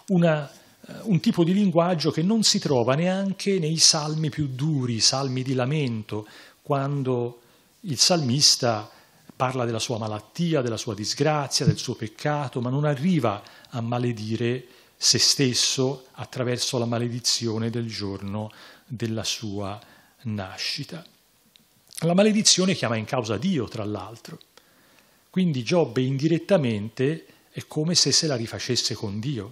Una, eh, un tipo di linguaggio che non si trova neanche nei salmi più duri, i salmi di lamento, quando il salmista parla della sua malattia, della sua disgrazia, del suo peccato, ma non arriva a maledire se stesso attraverso la maledizione del giorno della sua nascita. La maledizione chiama in causa Dio, tra l'altro. Quindi Giobbe indirettamente è come se se la rifacesse con Dio.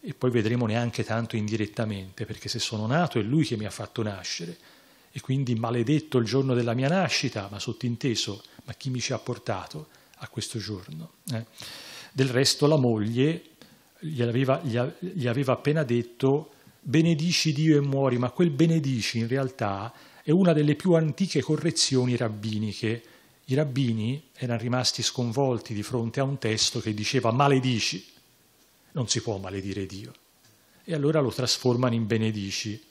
E poi vedremo neanche tanto indirettamente, perché se sono nato è Lui che mi ha fatto nascere. E quindi maledetto il giorno della mia nascita, ma sottinteso, ma chi mi ci ha portato a questo giorno? Eh? Del resto la moglie gli aveva, gli aveva appena detto benedici Dio e muori, ma quel benedici in realtà è una delle più antiche correzioni rabbiniche. I rabbini erano rimasti sconvolti di fronte a un testo che diceva maledici, non si può maledire Dio. E allora lo trasformano in benedici,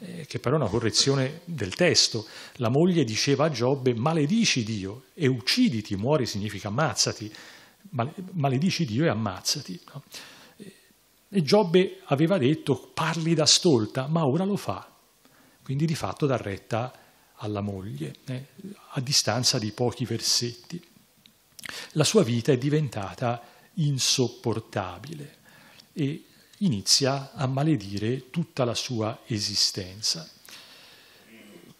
eh, che però è una correzione del testo. La moglie diceva a Giobbe maledici Dio e ucciditi, muori significa ammazzati, maledici Dio e ammazzati. No? E Giobbe aveva detto parli da stolta, ma ora lo fa, quindi di fatto dà retta alla moglie, eh, a distanza di pochi versetti. La sua vita è diventata insopportabile e inizia a maledire tutta la sua esistenza.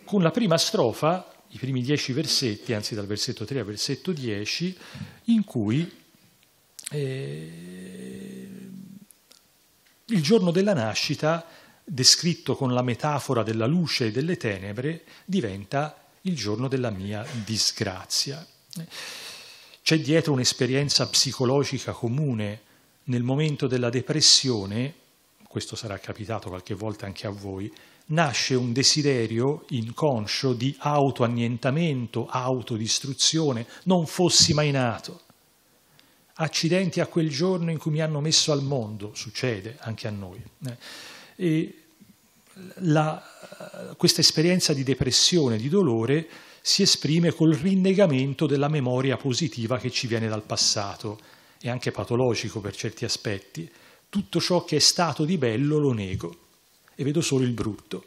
Con la prima strofa, i primi dieci versetti, anzi dal versetto 3 al versetto 10, in cui eh, il giorno della nascita descritto con la metafora della luce e delle tenebre, diventa il giorno della mia disgrazia. C'è dietro un'esperienza psicologica comune. Nel momento della depressione, questo sarà capitato qualche volta anche a voi, nasce un desiderio inconscio di autoannientamento, autodistruzione, non fossi mai nato. Accidenti a quel giorno in cui mi hanno messo al mondo, succede anche a noi. E la, questa esperienza di depressione, di dolore, si esprime col rinnegamento della memoria positiva che ci viene dal passato, è anche patologico per certi aspetti. Tutto ciò che è stato di bello lo nego e vedo solo il brutto.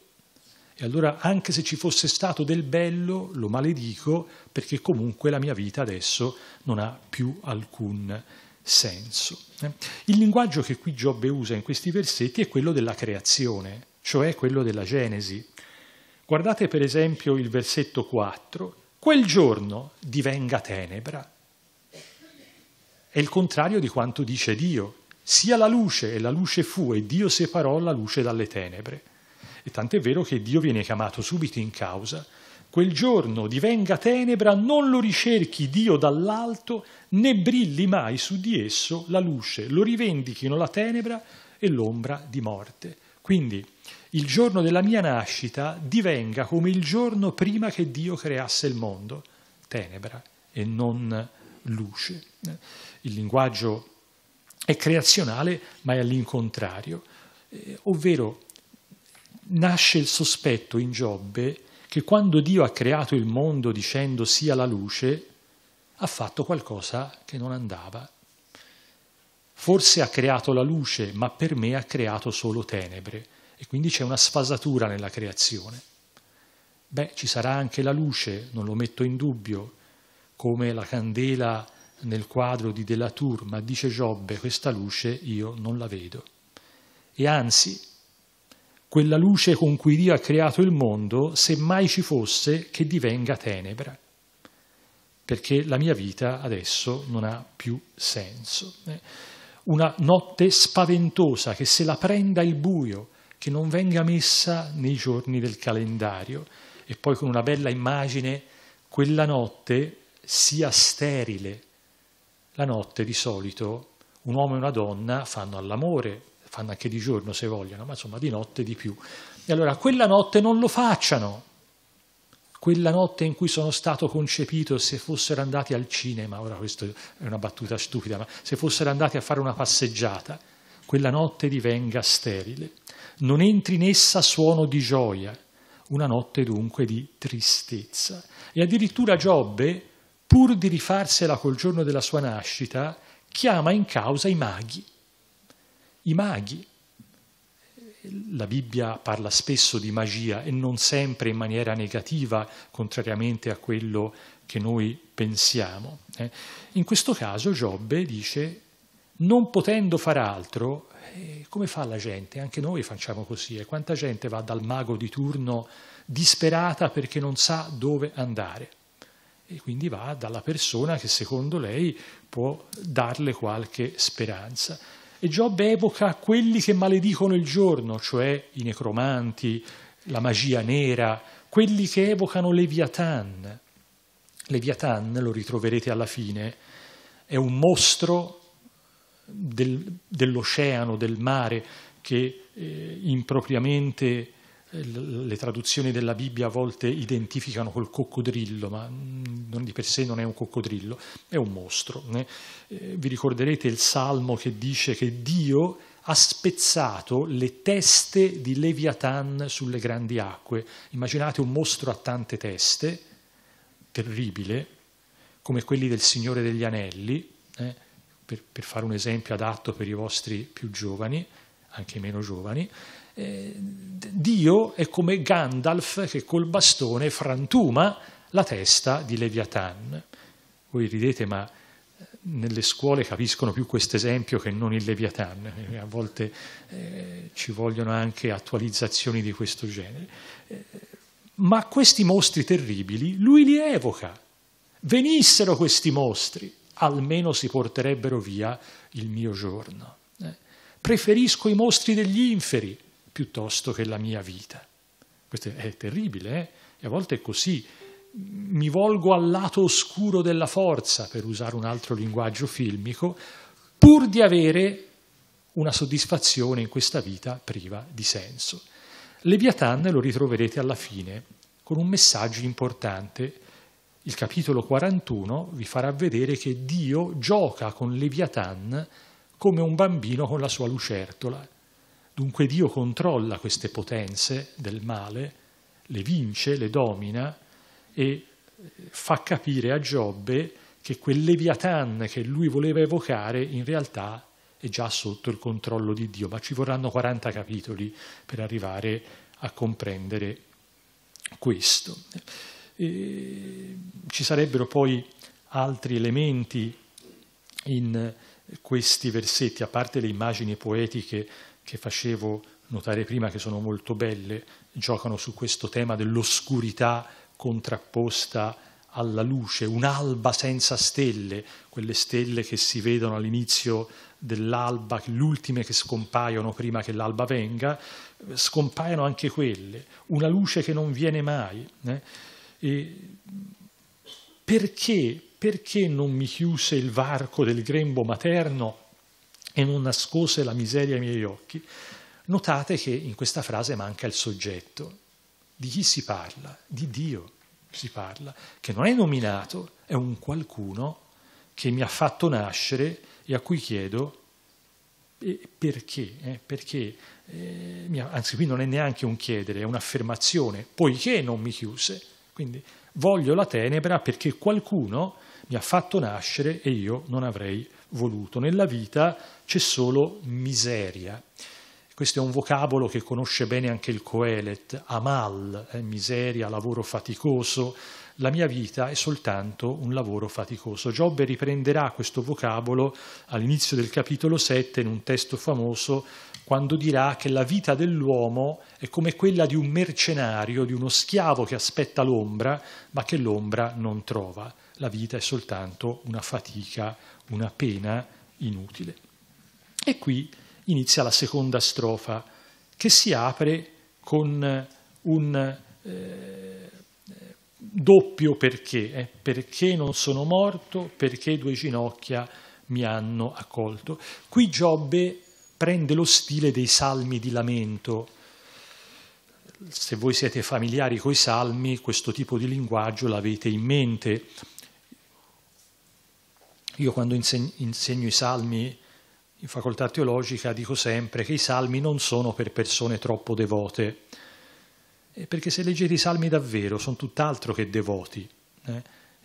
E allora anche se ci fosse stato del bello lo maledico perché comunque la mia vita adesso non ha più alcun senso. Eh. Il linguaggio che qui Giobbe usa in questi versetti è quello della creazione cioè quello della Genesi. Guardate per esempio il versetto 4, quel giorno divenga tenebra. È il contrario di quanto dice Dio, sia la luce e la luce fu e Dio separò la luce dalle tenebre. E tant'è vero che Dio viene chiamato subito in causa. Quel giorno divenga tenebra, non lo ricerchi Dio dall'alto, né brilli mai su di esso la luce, lo rivendichino la tenebra e l'ombra di morte. Quindi il giorno della mia nascita divenga come il giorno prima che Dio creasse il mondo, tenebra e non luce. Il linguaggio è creazionale ma è all'incontrario, eh, ovvero nasce il sospetto in Giobbe che quando Dio ha creato il mondo dicendo sia la luce, ha fatto qualcosa che non andava. Forse ha creato la luce, ma per me ha creato solo tenebre e quindi c'è una sfasatura nella creazione. Beh, ci sarà anche la luce, non lo metto in dubbio, come la candela nel quadro di Delatour, ma dice Giobbe, questa luce io non la vedo. E anzi, quella luce con cui Dio ha creato il mondo, se mai ci fosse, che divenga tenebra, perché la mia vita adesso non ha più senso. Eh, una notte spaventosa che se la prenda il buio, che non venga messa nei giorni del calendario e poi con una bella immagine quella notte sia sterile. La notte di solito un uomo e una donna fanno all'amore, fanno anche di giorno se vogliono, ma insomma di notte di più. E allora quella notte non lo facciano quella notte in cui sono stato concepito, se fossero andati al cinema, ora questa è una battuta stupida, ma se fossero andati a fare una passeggiata, quella notte divenga sterile. Non entri in essa suono di gioia, una notte dunque di tristezza. E addirittura Giobbe, pur di rifarsela col giorno della sua nascita, chiama in causa i maghi. I maghi, la Bibbia parla spesso di magia e non sempre in maniera negativa, contrariamente a quello che noi pensiamo. Eh. In questo caso Giobbe dice, non potendo far altro, eh, come fa la gente? Anche noi facciamo così. E eh. quanta gente va dal mago di turno disperata perché non sa dove andare? E quindi va dalla persona che secondo lei può darle qualche speranza. E Giobbe evoca quelli che maledicono il giorno, cioè i necromanti, la magia nera, quelli che evocano Leviathan. Leviathan, lo ritroverete alla fine, è un mostro del, dell'oceano, del mare, che eh, impropriamente eh, le traduzioni della Bibbia a volte identificano col coccodrillo, ma mm, di per sé non è un coccodrillo, è un mostro. Eh, vi ricorderete il salmo che dice che Dio ha spezzato le teste di Leviathan sulle grandi acque. Immaginate un mostro a tante teste, terribile, come quelli del Signore degli Anelli, eh, per, per fare un esempio adatto per i vostri più giovani, anche meno giovani, eh, Dio è come Gandalf che col bastone frantuma la testa di Leviathan. Voi ridete, ma eh, nelle scuole capiscono più questo esempio che non il Leviathan, eh, a volte eh, ci vogliono anche attualizzazioni di questo genere. ma questi mostri terribili lui li evoca. Venissero questi mostri, almeno si porterebbero via il mio giorno. Preferisco i mostri degli inferi, piuttosto che la mia vita. Questo è terribile, eh? e a volte è così. Mi volgo al lato oscuro della forza, per usare un altro linguaggio filmico, pur di avere una soddisfazione in questa vita priva di senso. Leviathan lo ritroverete alla fine con un messaggio importante. Il capitolo 41 vi farà vedere che Dio gioca con Leviathan come un bambino con la sua lucertola Dunque Dio controlla queste potenze del male, le vince, le domina e eh, fa capire a Giobbe che quel Leviathan che lui voleva evocare in realtà è già sotto il controllo di Dio, ma ci vorranno 40 capitoli per arrivare a comprendere questo. E ci sarebbero poi altri elementi in questi versetti, a parte le immagini poetiche che facevo notare prima, che sono molto belle, giocano su questo tema dell'oscurità contrapposta alla luce, un'alba senza stelle, quelle stelle che si vedono all'inizio dell'alba, le che scompaiono prima che l'alba venga, scompaiono anche quelle, una luce che non viene mai. Eh? Perché, perché non mi chiuse il varco del grembo materno e non nascose la miseria ai miei occhi, notate che in questa frase manca il soggetto. Di chi si parla? Di Dio si parla, che non è nominato, è un qualcuno che mi ha fatto nascere e a cui chiedo perché, eh, perché eh, anzi qui non è neanche un chiedere, è un'affermazione, poiché non mi chiuse, quindi voglio la tenebra perché qualcuno mi ha fatto nascere e io non avrei voluto. Nella vita c'è solo miseria. Questo è un vocabolo che conosce bene anche il Coelet, amal, eh, miseria, lavoro faticoso, la mia vita è soltanto un lavoro faticoso. Giobbe riprenderà questo vocabolo all'inizio del capitolo 7 in un testo famoso quando dirà che la vita dell'uomo è come quella di un mercenario, di uno schiavo che aspetta l'ombra ma che l'ombra non trova. La vita è soltanto una fatica, una pena inutile. E qui inizia la seconda strofa che si apre con eh, un eh, doppio perché, eh, perché non sono morto, perché due ginocchia mi hanno accolto. Qui Giobbe prende lo stile dei salmi di lamento. Se voi siete familiari coi salmi, questo tipo di linguaggio l'avete in mente. Io quando insegno, insegno i salmi in facoltà teologica dico sempre che i salmi non sono per persone troppo devote, eh, perché se leggete i salmi davvero sono tutt'altro che devoti. Eh.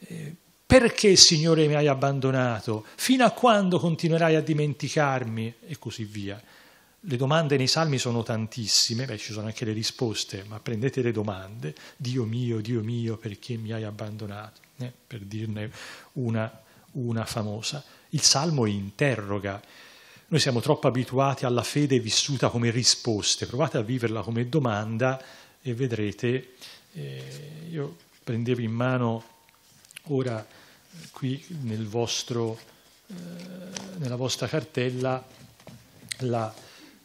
Eh, perché, Signore, mi hai abbandonato? Fino a quando continuerai a dimenticarmi? E così via. Le domande nei salmi sono tantissime, beh ci sono anche le risposte, ma prendete le domande, Dio mio, Dio mio, perché mi hai abbandonato? Eh? Per dirne una, una famosa. Il salmo interroga noi siamo troppo abituati alla fede vissuta come risposte, provate a viverla come domanda e vedrete, eh, io prendevo in mano ora eh, qui nel vostro, eh, nella vostra cartella la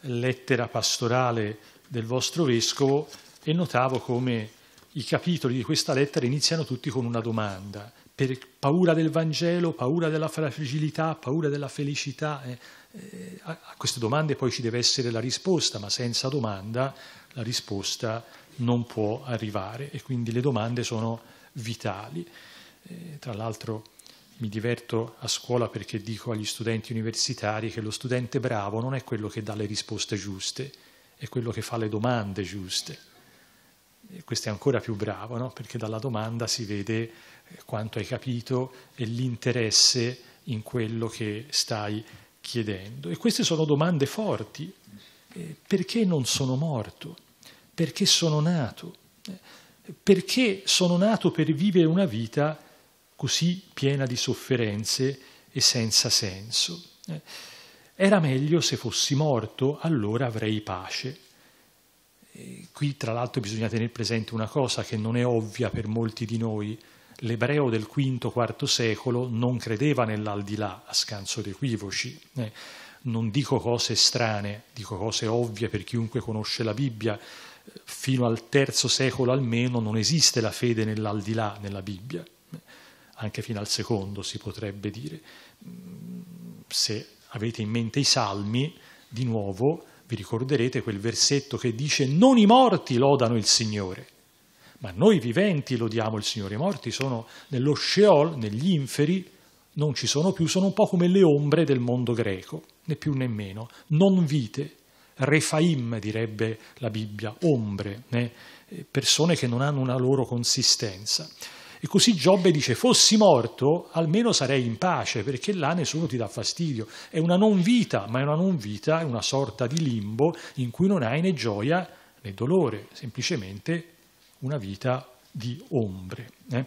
lettera pastorale del vostro vescovo e notavo come i capitoli di questa lettera iniziano tutti con una domanda, per paura del Vangelo, paura della fragilità, paura della felicità. Eh eh, a queste domande poi ci deve essere la risposta, ma senza domanda la risposta non può arrivare e quindi le domande sono vitali. Eh, tra l'altro mi diverto a scuola perché dico agli studenti universitari che lo studente bravo non è quello che dà le risposte giuste, è quello che fa le domande giuste. E questo è ancora più bravo, no? perché dalla domanda si vede eh, quanto hai capito e l'interesse in quello che stai chiedendo? E queste sono domande forti. Eh, perché non sono morto? Perché sono nato? Eh, perché sono nato per vivere una vita così piena di sofferenze e senza senso? Eh, era meglio se fossi morto, allora avrei pace. E qui tra l'altro bisogna tenere presente una cosa che non è ovvia per molti di noi, l'ebreo del V-IV secolo non credeva nell'aldilà a scanso di equivoci. Eh. Non dico cose strane, dico cose ovvie per chiunque conosce la Bibbia. Fino al III secolo almeno non esiste la fede nell'aldilà nella Bibbia, eh. anche fino al secondo si potrebbe dire. Mm, se avete in mente i salmi, di nuovo vi ricorderete quel versetto che dice non i morti lodano il Signore, ma noi viventi lodiamo il Signore, i morti sono nello Sheol, negli inferi, non ci sono più, sono un po' come le ombre del mondo greco, né più né meno, non vite, refaim direbbe la Bibbia, ombre, né? Eh, persone che non hanno una loro consistenza. E così Giobbe dice, fossi morto almeno sarei in pace, perché là nessuno ti dà fastidio. È una non vita, ma è una non vita, è una sorta di limbo in cui non hai né gioia né dolore, semplicemente una vita di ombre. Eh?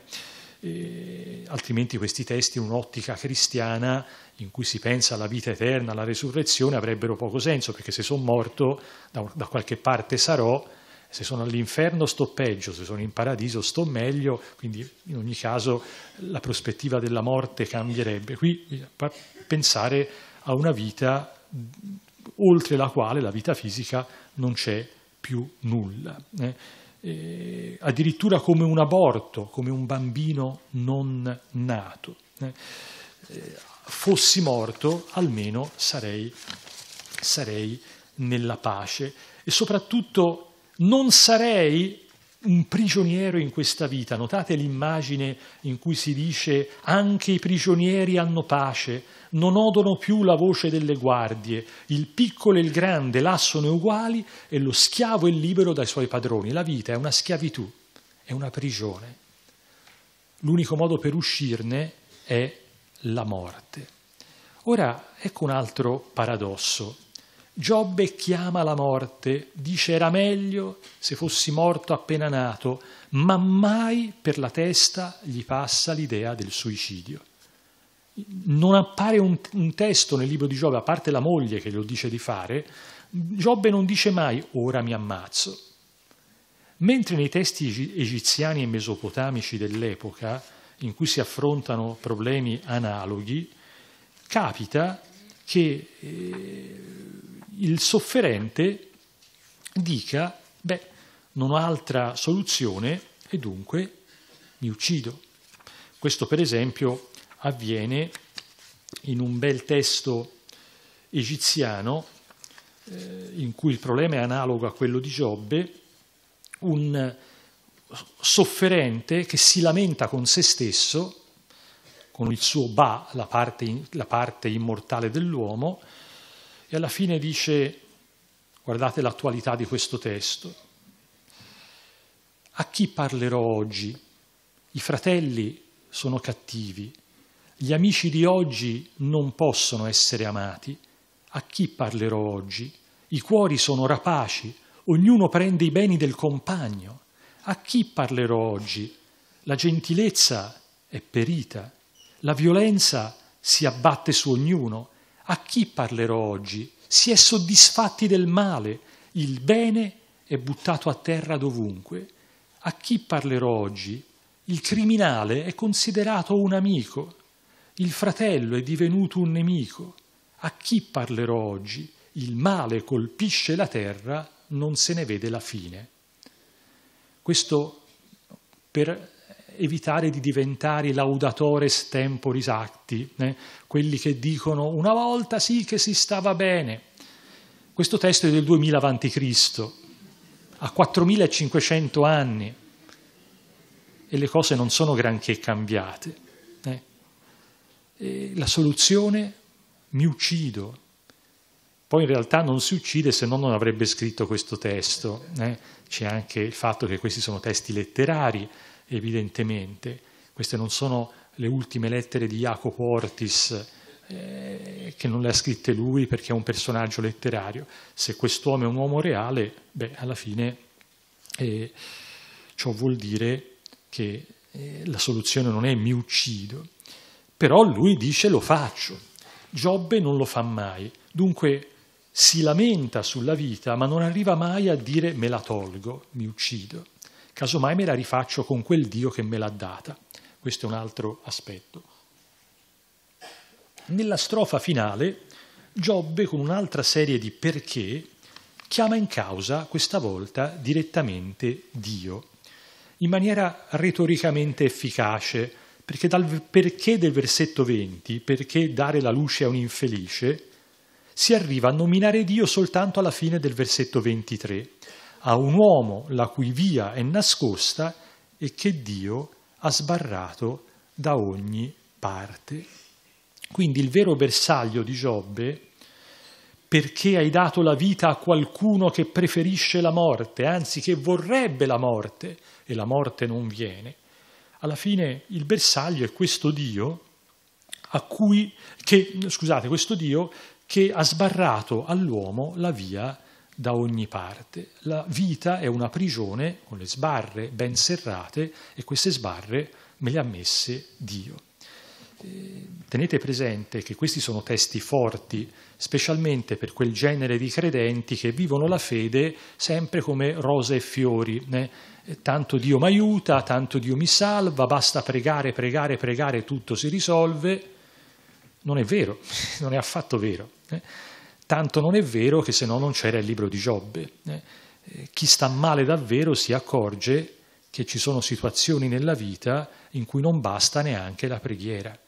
E, altrimenti questi testi, un'ottica cristiana in cui si pensa alla vita eterna, alla resurrezione, avrebbero poco senso, perché se sono morto da, da qualche parte sarò, se sono all'inferno sto peggio, se sono in paradiso sto meglio, quindi in ogni caso la prospettiva della morte cambierebbe. Qui eh, pensare a una vita oltre la quale la vita fisica non c'è più nulla. Eh? eh, addirittura come un aborto, come un bambino non nato. Eh, fossi morto almeno sarei, sarei nella pace e soprattutto non sarei un prigioniero in questa vita. Notate l'immagine in cui si dice anche i prigionieri hanno pace, non odono più la voce delle guardie, il piccolo e il grande là sono uguali e lo schiavo è libero dai suoi padroni. La vita è una schiavitù, è una prigione. L'unico modo per uscirne è la morte. Ora ecco un altro paradosso Giobbe chiama la morte, dice era meglio se fossi morto appena nato, ma mai per la testa gli passa l'idea del suicidio. Non appare un, un testo nel libro di Giobbe, a parte la moglie che lo dice di fare, Giobbe non dice mai ora mi ammazzo. Mentre nei testi egiziani e mesopotamici dell'epoca, in cui si affrontano problemi analoghi, capita che eh, il sofferente dica, beh, non ho altra soluzione e dunque mi uccido. Questo per esempio avviene in un bel testo egiziano eh, in cui il problema è analogo a quello di Giobbe, un sofferente che si lamenta con se stesso, con il suo Ba, la parte, la parte immortale dell'uomo, e alla fine dice, guardate l'attualità di questo testo, a chi parlerò oggi? I fratelli sono cattivi, gli amici di oggi non possono essere amati, a chi parlerò oggi? I cuori sono rapaci, ognuno prende i beni del compagno, a chi parlerò oggi? La gentilezza è perita, la violenza si abbatte su ognuno, a chi parlerò oggi? Si è soddisfatti del male, il bene è buttato a terra dovunque. A chi parlerò oggi? Il criminale è considerato un amico, il fratello è divenuto un nemico. A chi parlerò oggi? Il male colpisce la terra, non se ne vede la fine. Questo per evitare di diventare laudatores temporis acti, né? quelli che dicono una volta sì che si stava bene. Questo testo è del 2000 a.C., ha 4500 anni e le cose non sono granché cambiate. Né? la soluzione mi uccido. Poi in realtà non si uccide se no non avrebbe scritto questo testo. Né? C'è anche il fatto che questi sono testi letterari, evidentemente. Queste non sono le ultime lettere di Jacopo Ortis, eh, che non le ha scritte lui perché è un personaggio letterario. Se quest'uomo è un uomo reale, beh, alla fine eh, ciò vuol dire che eh, la soluzione non è mi uccido. Però lui dice lo faccio. Giobbe non lo fa mai. Dunque si lamenta sulla vita, ma non arriva mai a dire me la tolgo, mi uccido casomai me la rifaccio con quel Dio che me l'ha data. Questo è un altro aspetto. Nella strofa finale, Giobbe con un'altra serie di perché chiama in causa, questa volta direttamente Dio, in maniera retoricamente efficace, perché dal perché del versetto 20, perché dare la luce a un infelice, si arriva a nominare Dio soltanto alla fine del versetto 23 a un uomo la cui via è nascosta e che Dio ha sbarrato da ogni parte. Quindi il vero bersaglio di Giobbe, perché hai dato la vita a qualcuno che preferisce la morte, anzi che vorrebbe la morte, e la morte non viene, alla fine il bersaglio è questo Dio, cui, che, scusate, questo Dio che ha sbarrato all'uomo la via da ogni parte. La vita è una prigione con le sbarre ben serrate e queste sbarre me le ha messe Dio. Eh, tenete presente che questi sono testi forti, specialmente per quel genere di credenti che vivono la fede sempre come rose e fiori. Né? Eh, tanto Dio mi aiuta, tanto Dio mi salva, basta pregare, pregare, pregare, tutto si risolve. Non è vero, non è affatto vero. Eh? Tanto non è vero che se no non c'era il libro di Giobbe. Eh. Chi sta male davvero si accorge che ci sono situazioni nella vita in cui non basta neanche la preghiera,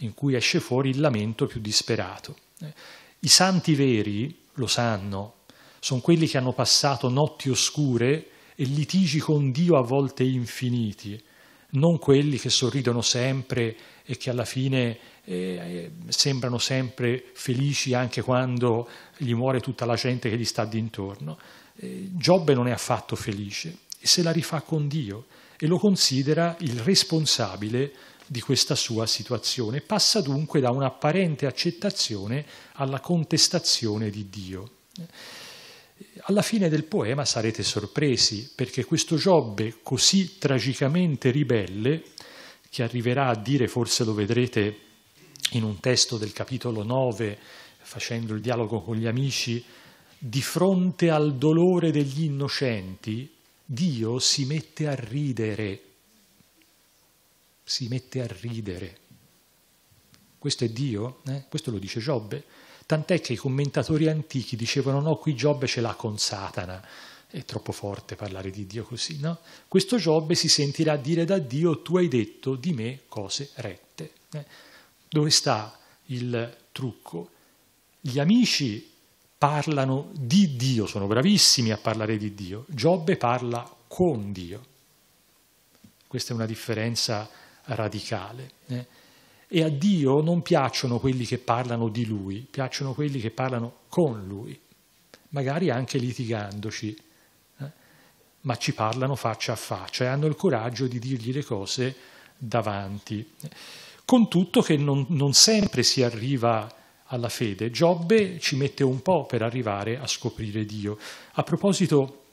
in cui esce fuori il lamento più disperato. Eh. I santi veri lo sanno, sono quelli che hanno passato notti oscure e litigi con Dio a volte infiniti, non quelli che sorridono sempre e che alla fine eh, sembrano sempre felici anche quando gli muore tutta la gente che gli sta d'intorno. Eh, Giobbe non è affatto felice e se la rifà con Dio e lo considera il responsabile di questa sua situazione. Passa dunque da un'apparente accettazione alla contestazione di Dio. Alla fine del poema sarete sorpresi perché questo Giobbe così tragicamente ribelle, che arriverà a dire, forse lo vedrete in un testo del capitolo 9, facendo il dialogo con gli amici, di fronte al dolore degli innocenti, Dio si mette a ridere. Si mette a ridere. Questo è Dio, eh? questo lo dice Giobbe. Tant'è che i commentatori antichi dicevano no, qui Giobbe ce l'ha con Satana. È troppo forte parlare di Dio così, no? Questo Giobbe si sentirà dire da Dio, tu hai detto di me cose rette. Eh? Dove sta il trucco? Gli amici parlano di Dio, sono bravissimi a parlare di Dio, Giobbe parla con Dio. Questa è una differenza radicale. Eh? E a Dio non piacciono quelli che parlano di Lui, piacciono quelli che parlano con Lui, magari anche litigandoci, eh? ma ci parlano faccia a faccia e hanno il coraggio di dirgli le cose davanti con tutto che non, non sempre si arriva alla fede. Giobbe ci mette un po' per arrivare a scoprire Dio. A proposito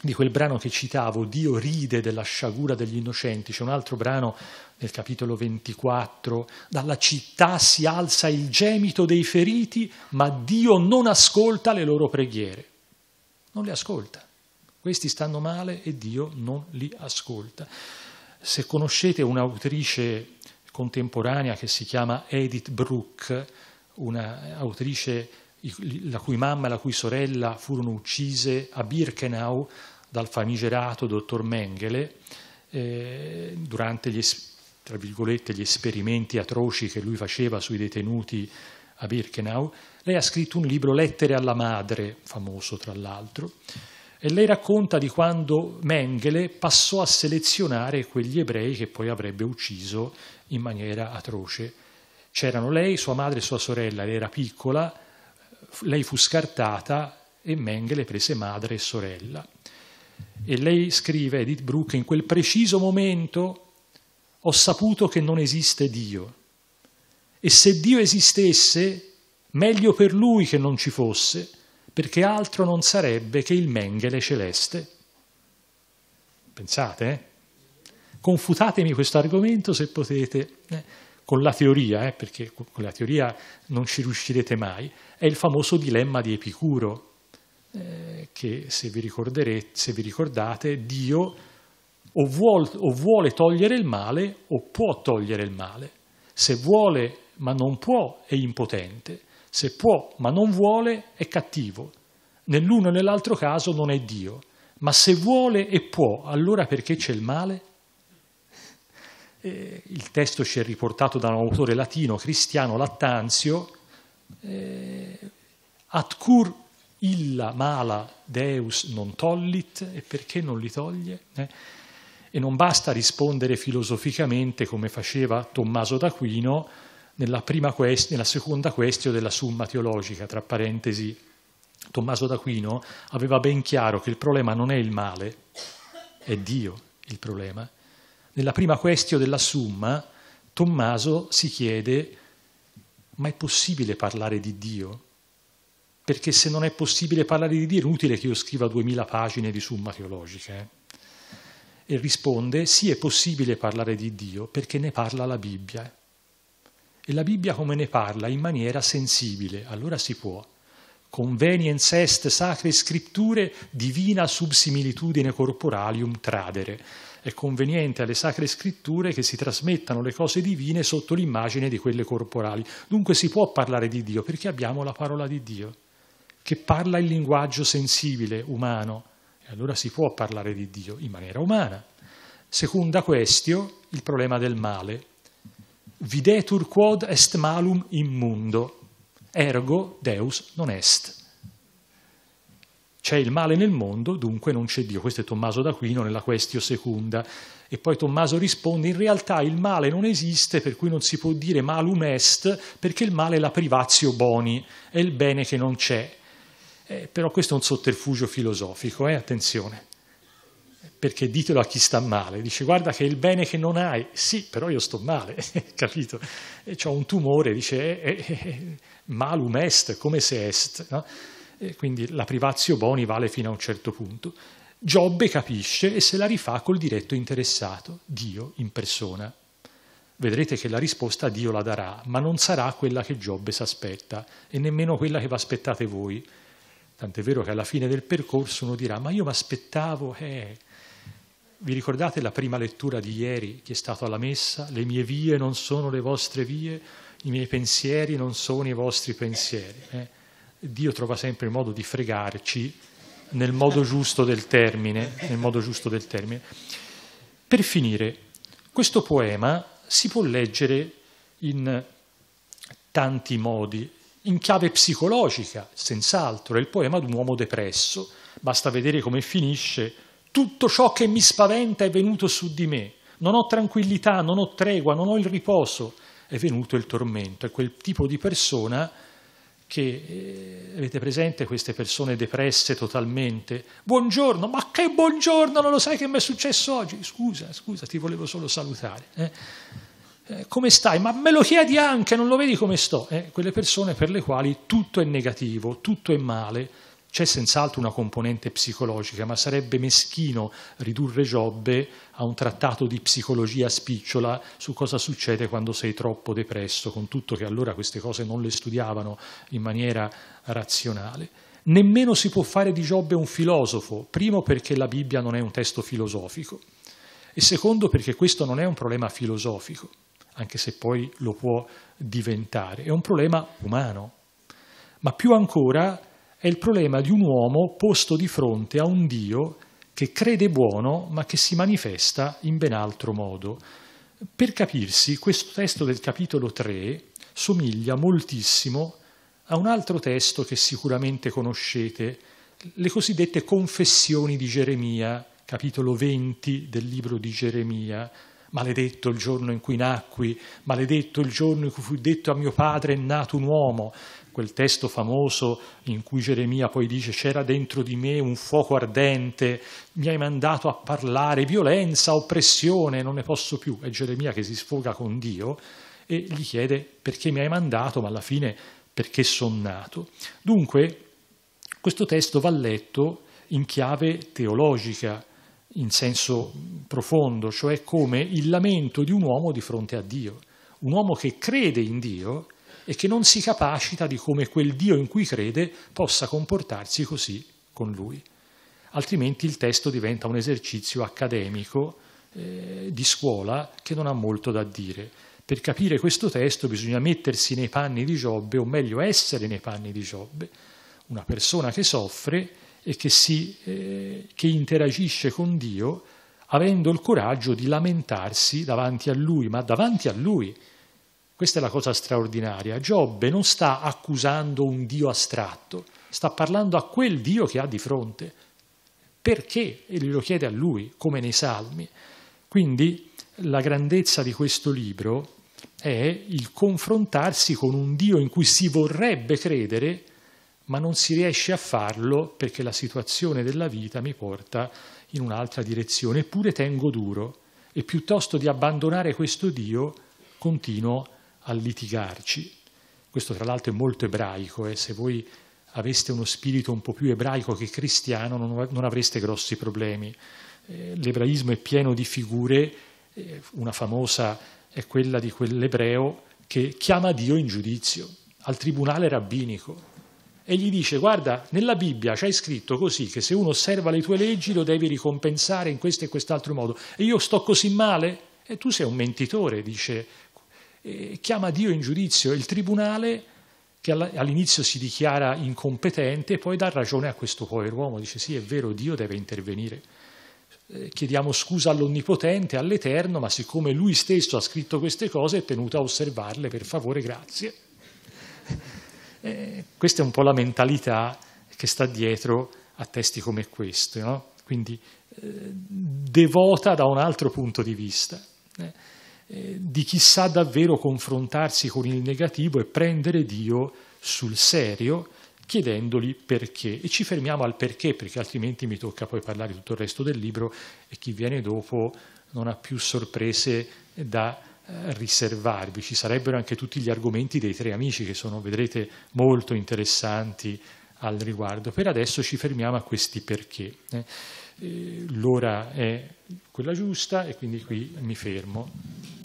di quel brano che citavo, Dio ride della sciagura degli innocenti, c'è un altro brano nel capitolo 24, dalla città si alza il gemito dei feriti, ma Dio non ascolta le loro preghiere, non le ascolta. Questi stanno male e Dio non li ascolta. Se conoscete un'autrice contemporanea che si chiama Edith Brooke, un'autrice la cui mamma e la cui sorella furono uccise a Birkenau dal famigerato dottor Mengele eh, durante gli, gli esperimenti atroci che lui faceva sui detenuti a Birkenau. Lei ha scritto un libro, Lettere alla madre, famoso tra l'altro, e lei racconta di quando Mengele passò a selezionare quegli ebrei che poi avrebbe ucciso in maniera atroce. C'erano lei, sua madre e sua sorella, lei era piccola, lei fu scartata e Mengele prese madre e sorella. E lei scrive, Edith Brooke, in quel preciso momento ho saputo che non esiste Dio. E se Dio esistesse, meglio per lui che non ci fosse, perché altro non sarebbe che il Mengele celeste. Pensate? Eh? confutatemi questo argomento se potete, eh, con la teoria, eh, perché con la teoria non ci riuscirete mai, è il famoso dilemma di Epicuro, eh, che se vi, se vi, ricordate, Dio o, vuol, o vuole togliere il male o può togliere il male. Se vuole ma non può è impotente, se può ma non vuole è cattivo. Nell'uno e nell'altro caso non è Dio, ma se vuole e può, allora perché c'è il male? eh, il testo ci è riportato da un autore latino, Cristiano Lattanzio, eh, at cur illa mala deus non tollit, e perché non li toglie? Eh? E non basta rispondere filosoficamente come faceva Tommaso d'Aquino nella, quest nella seconda questione della Summa Teologica, tra parentesi Tommaso d'Aquino aveva ben chiaro che il problema non è il male, è Dio il problema, nella prima questione della Summa, Tommaso si chiede, ma è possibile parlare di Dio? Perché se non è possibile parlare di Dio è inutile che io scriva duemila pagine di Summa teologica. Eh? E risponde, sì è possibile parlare di Dio perché ne parla la Bibbia. E la Bibbia come ne parla? In maniera sensibile, allora si può conveniens est sacre scripture divina subsimilitudine corporalium tradere. È conveniente alle sacre scritture che si trasmettano le cose divine sotto l'immagine di quelle corporali. Dunque si può parlare di Dio perché abbiamo la parola di Dio, che parla il linguaggio sensibile, umano. E allora si può parlare di Dio in maniera umana. Seconda questio, il problema del male. Videtur quod est malum immundo ergo Deus non est. C'è il male nel mondo, dunque non c'è Dio. Questo è Tommaso d'Aquino nella Questio Secunda. E poi Tommaso risponde, in realtà il male non esiste, per cui non si può dire malum est, perché il male è la privatio boni, è il bene che non c'è. Eh, però questo è un sotterfugio filosofico, eh? attenzione perché ditelo a chi sta male, dice guarda che il bene che non hai, sì, però io sto male, capito? E ho un tumore, dice eh eh, eh, eh, malum est, come se est, no? quindi la privatio boni vale fino a un certo punto. Giobbe capisce e se la rifà col diretto interessato, Dio in persona. Vedrete che la risposta Dio la darà, ma non sarà quella che Giobbe si aspetta e nemmeno quella che vi aspettate voi. Tant'è vero che alla fine del percorso uno dirà, ma io mi aspettavo, eh, vi ricordate la prima lettura di ieri che è stata alla messa? Le mie vie non sono le vostre vie, i miei pensieri non sono i vostri pensieri. Eh? Dio trova sempre il modo di fregarci nel modo giusto del termine. Giusto del termine. Per finire, questo poema si può leggere in tanti modi, in chiave psicologica, senz'altro, è il poema di un uomo depresso. Basta vedere come finisce tutto ciò che mi spaventa è venuto su di me, non ho tranquillità, non ho tregua, non ho il riposo, è venuto il tormento, è quel tipo di persona che eh, avete presente queste persone depresse totalmente. Buongiorno, ma che buongiorno, non lo sai che mi è successo oggi? Scusa, scusa, ti volevo solo salutare. Eh. Eh, come stai? Ma me lo chiedi anche, non lo vedi come sto? Eh? quelle persone per le quali tutto è negativo, tutto è male, c'è senz'altro una componente psicologica, ma sarebbe meschino ridurre Giobbe a un trattato di psicologia spicciola su cosa succede quando sei troppo depresso, con tutto che allora queste cose non le studiavano in maniera razionale. Nemmeno si può fare di Giobbe un filosofo, primo perché la Bibbia non è un testo filosofico e secondo perché questo non è un problema filosofico, anche se poi lo può diventare, è un problema umano. Ma più ancora è il problema di un uomo posto di fronte a un Dio che crede buono ma che si manifesta in ben altro modo. Per capirsi, questo testo del capitolo 3 somiglia moltissimo a un altro testo che sicuramente conoscete, le cosiddette confessioni di Geremia, capitolo 20 del libro di Geremia, maledetto il giorno in cui nacqui, maledetto il giorno in cui fu detto a mio padre è nato un uomo, quel testo famoso in cui Geremia poi dice c'era dentro di me un fuoco ardente, mi hai mandato a parlare, violenza, oppressione, non ne posso più. È Geremia che si sfoga con Dio e gli chiede perché mi hai mandato, ma alla fine perché sono nato. Dunque questo testo va letto in chiave teologica, in senso profondo, cioè come il lamento di un uomo di fronte a Dio. Un uomo che crede in Dio e che non si capacita di come quel Dio in cui crede possa comportarsi così con lui. Altrimenti il testo diventa un esercizio accademico eh, di scuola che non ha molto da dire. Per capire questo testo bisogna mettersi nei panni di Giobbe, o meglio essere nei panni di Giobbe, una persona che soffre e che, si, eh, che interagisce con Dio avendo il coraggio di lamentarsi davanti a Lui, ma davanti a Lui questa è la cosa straordinaria. Giobbe non sta accusando un Dio astratto, sta parlando a quel Dio che ha di fronte. Perché? E glielo chiede a lui, come nei salmi. Quindi la grandezza di questo libro è il confrontarsi con un Dio in cui si vorrebbe credere, ma non si riesce a farlo perché la situazione della vita mi porta in un'altra direzione, eppure tengo duro e piuttosto di abbandonare questo Dio continuo a a litigarci. Questo tra l'altro è molto ebraico e eh? se voi aveste uno spirito un po' più ebraico che cristiano non, non avreste grossi problemi. Eh, l'ebraismo è pieno di figure, eh, una famosa è quella di quell'ebreo che chiama Dio in giudizio al tribunale rabbinico e gli dice guarda nella Bibbia c'è scritto così che se uno osserva le tue leggi lo devi ricompensare in questo e quest'altro modo e io sto così male e tu sei un mentitore dice eh, chiama Dio in giudizio e il tribunale che all'inizio si dichiara incompetente poi dà ragione a questo povero uomo, dice sì è vero Dio deve intervenire. Eh, chiediamo scusa all'Onnipotente, all'Eterno, ma siccome Lui stesso ha scritto queste cose è tenuto a osservarle, per favore, grazie. Eh, questa è un po' la mentalità che sta dietro a testi come questo, no? quindi eh, devota da un altro punto di vista. Eh. Eh, di chi sa davvero confrontarsi con il negativo e prendere Dio sul serio chiedendogli perché. E ci fermiamo al perché, perché altrimenti mi tocca poi parlare tutto il resto del libro e chi viene dopo non ha più sorprese da eh, riservarvi. Ci sarebbero anche tutti gli argomenti dei tre amici che sono, vedrete, molto interessanti al riguardo. Per adesso ci fermiamo a questi perché. Eh. L'ora è quella giusta e quindi qui mi fermo.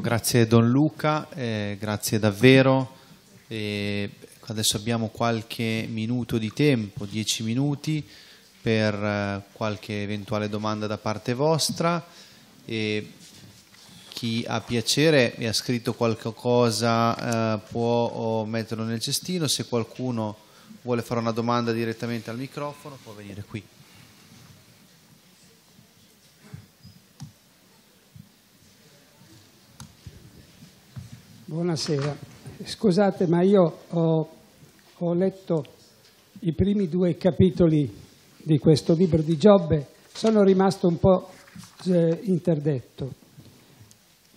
grazie Don Luca, eh, grazie davvero. E adesso abbiamo qualche minuto di tempo, dieci minuti, per eh, qualche eventuale domanda da parte vostra. E chi ha piacere e ha scritto qualcosa eh, può metterlo nel cestino, se qualcuno vuole fare una domanda direttamente al microfono può venire qui. Buonasera. Scusate, ma io ho, ho letto i primi due capitoli di questo libro di Giobbe, sono rimasto un po' eh, interdetto.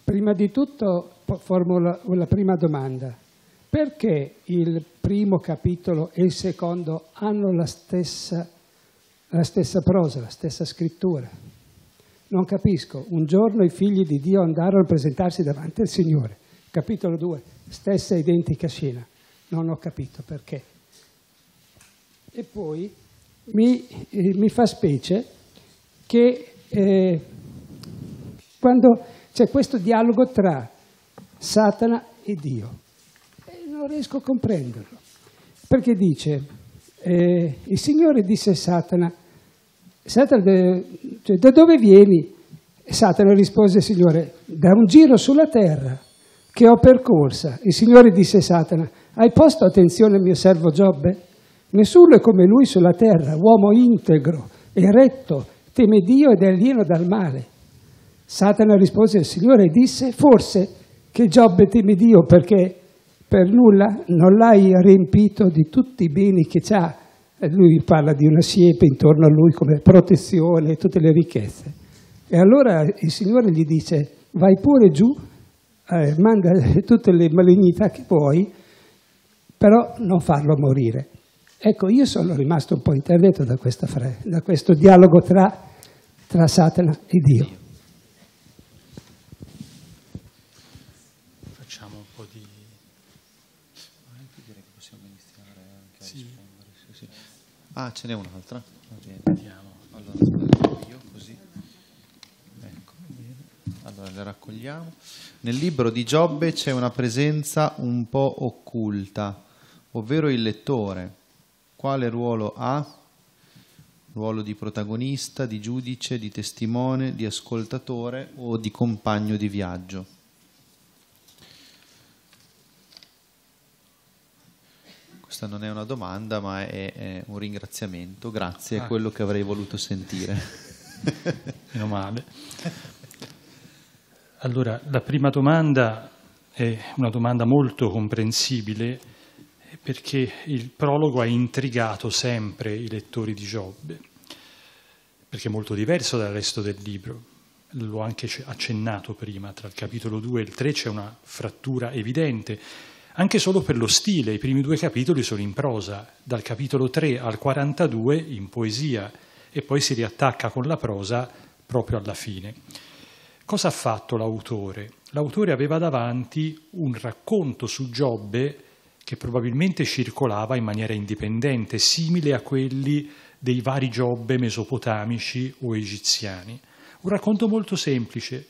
Prima di tutto formulo la prima domanda. Perché il primo capitolo e il secondo hanno la stessa, la stessa prosa, la stessa scrittura? Non capisco. Un giorno i figli di Dio andarono a presentarsi davanti al Signore. Capitolo 2, stessa identica scena. Non ho capito perché. E poi mi, eh, mi fa specie che eh, quando c'è questo dialogo tra Satana e Dio, e eh, non riesco a comprenderlo, perché dice, eh, il Signore disse a Satana, Satana cioè, da dove vieni? Satana rispose Signore, da un giro sulla terra che ho percorsa. Il Signore disse a Satana, hai posto attenzione al mio servo Giobbe? Nessuno è come lui sulla terra, uomo integro eretto, teme Dio ed è alieno dal male. Satana rispose al Signore e disse, forse che Giobbe teme Dio perché per nulla non l'hai riempito di tutti i beni che ha. Lui parla di una siepe intorno a lui come protezione e tutte le ricchezze. E allora il Signore gli dice, vai pure giù eh, manda tutte le malignità che vuoi, però non farlo morire. Ecco, io sono rimasto un po' interdetto da, fra, da questo dialogo tra, tra Satana e Dio. Facciamo un po' di... Sì. Sì, sì. Ah, ce n'è un'altra. Andiamo. Allora, io così. Ecco, allora, le raccogliamo. Nel libro di Giobbe c'è una presenza un po' occulta, ovvero il lettore. Quale ruolo ha? Ruolo di protagonista, di giudice, di testimone, di ascoltatore o di compagno di viaggio. Questa non è una domanda, ma è, è un ringraziamento. Grazie, è ah. quello che avrei voluto sentire. Meno male. Allora, la prima domanda è una domanda molto comprensibile perché il prologo ha intrigato sempre i lettori di Giobbe, perché è molto diverso dal resto del libro. L'ho anche accennato prima, tra il capitolo 2 e il 3 c'è una frattura evidente, anche solo per lo stile, i primi due capitoli sono in prosa, dal capitolo 3 al 42 in poesia e poi si riattacca con la prosa proprio alla fine cosa ha fatto l'autore? L'autore aveva davanti un racconto su Giobbe che probabilmente circolava in maniera indipendente, simile a quelli dei vari Giobbe mesopotamici o egiziani. Un racconto molto semplice.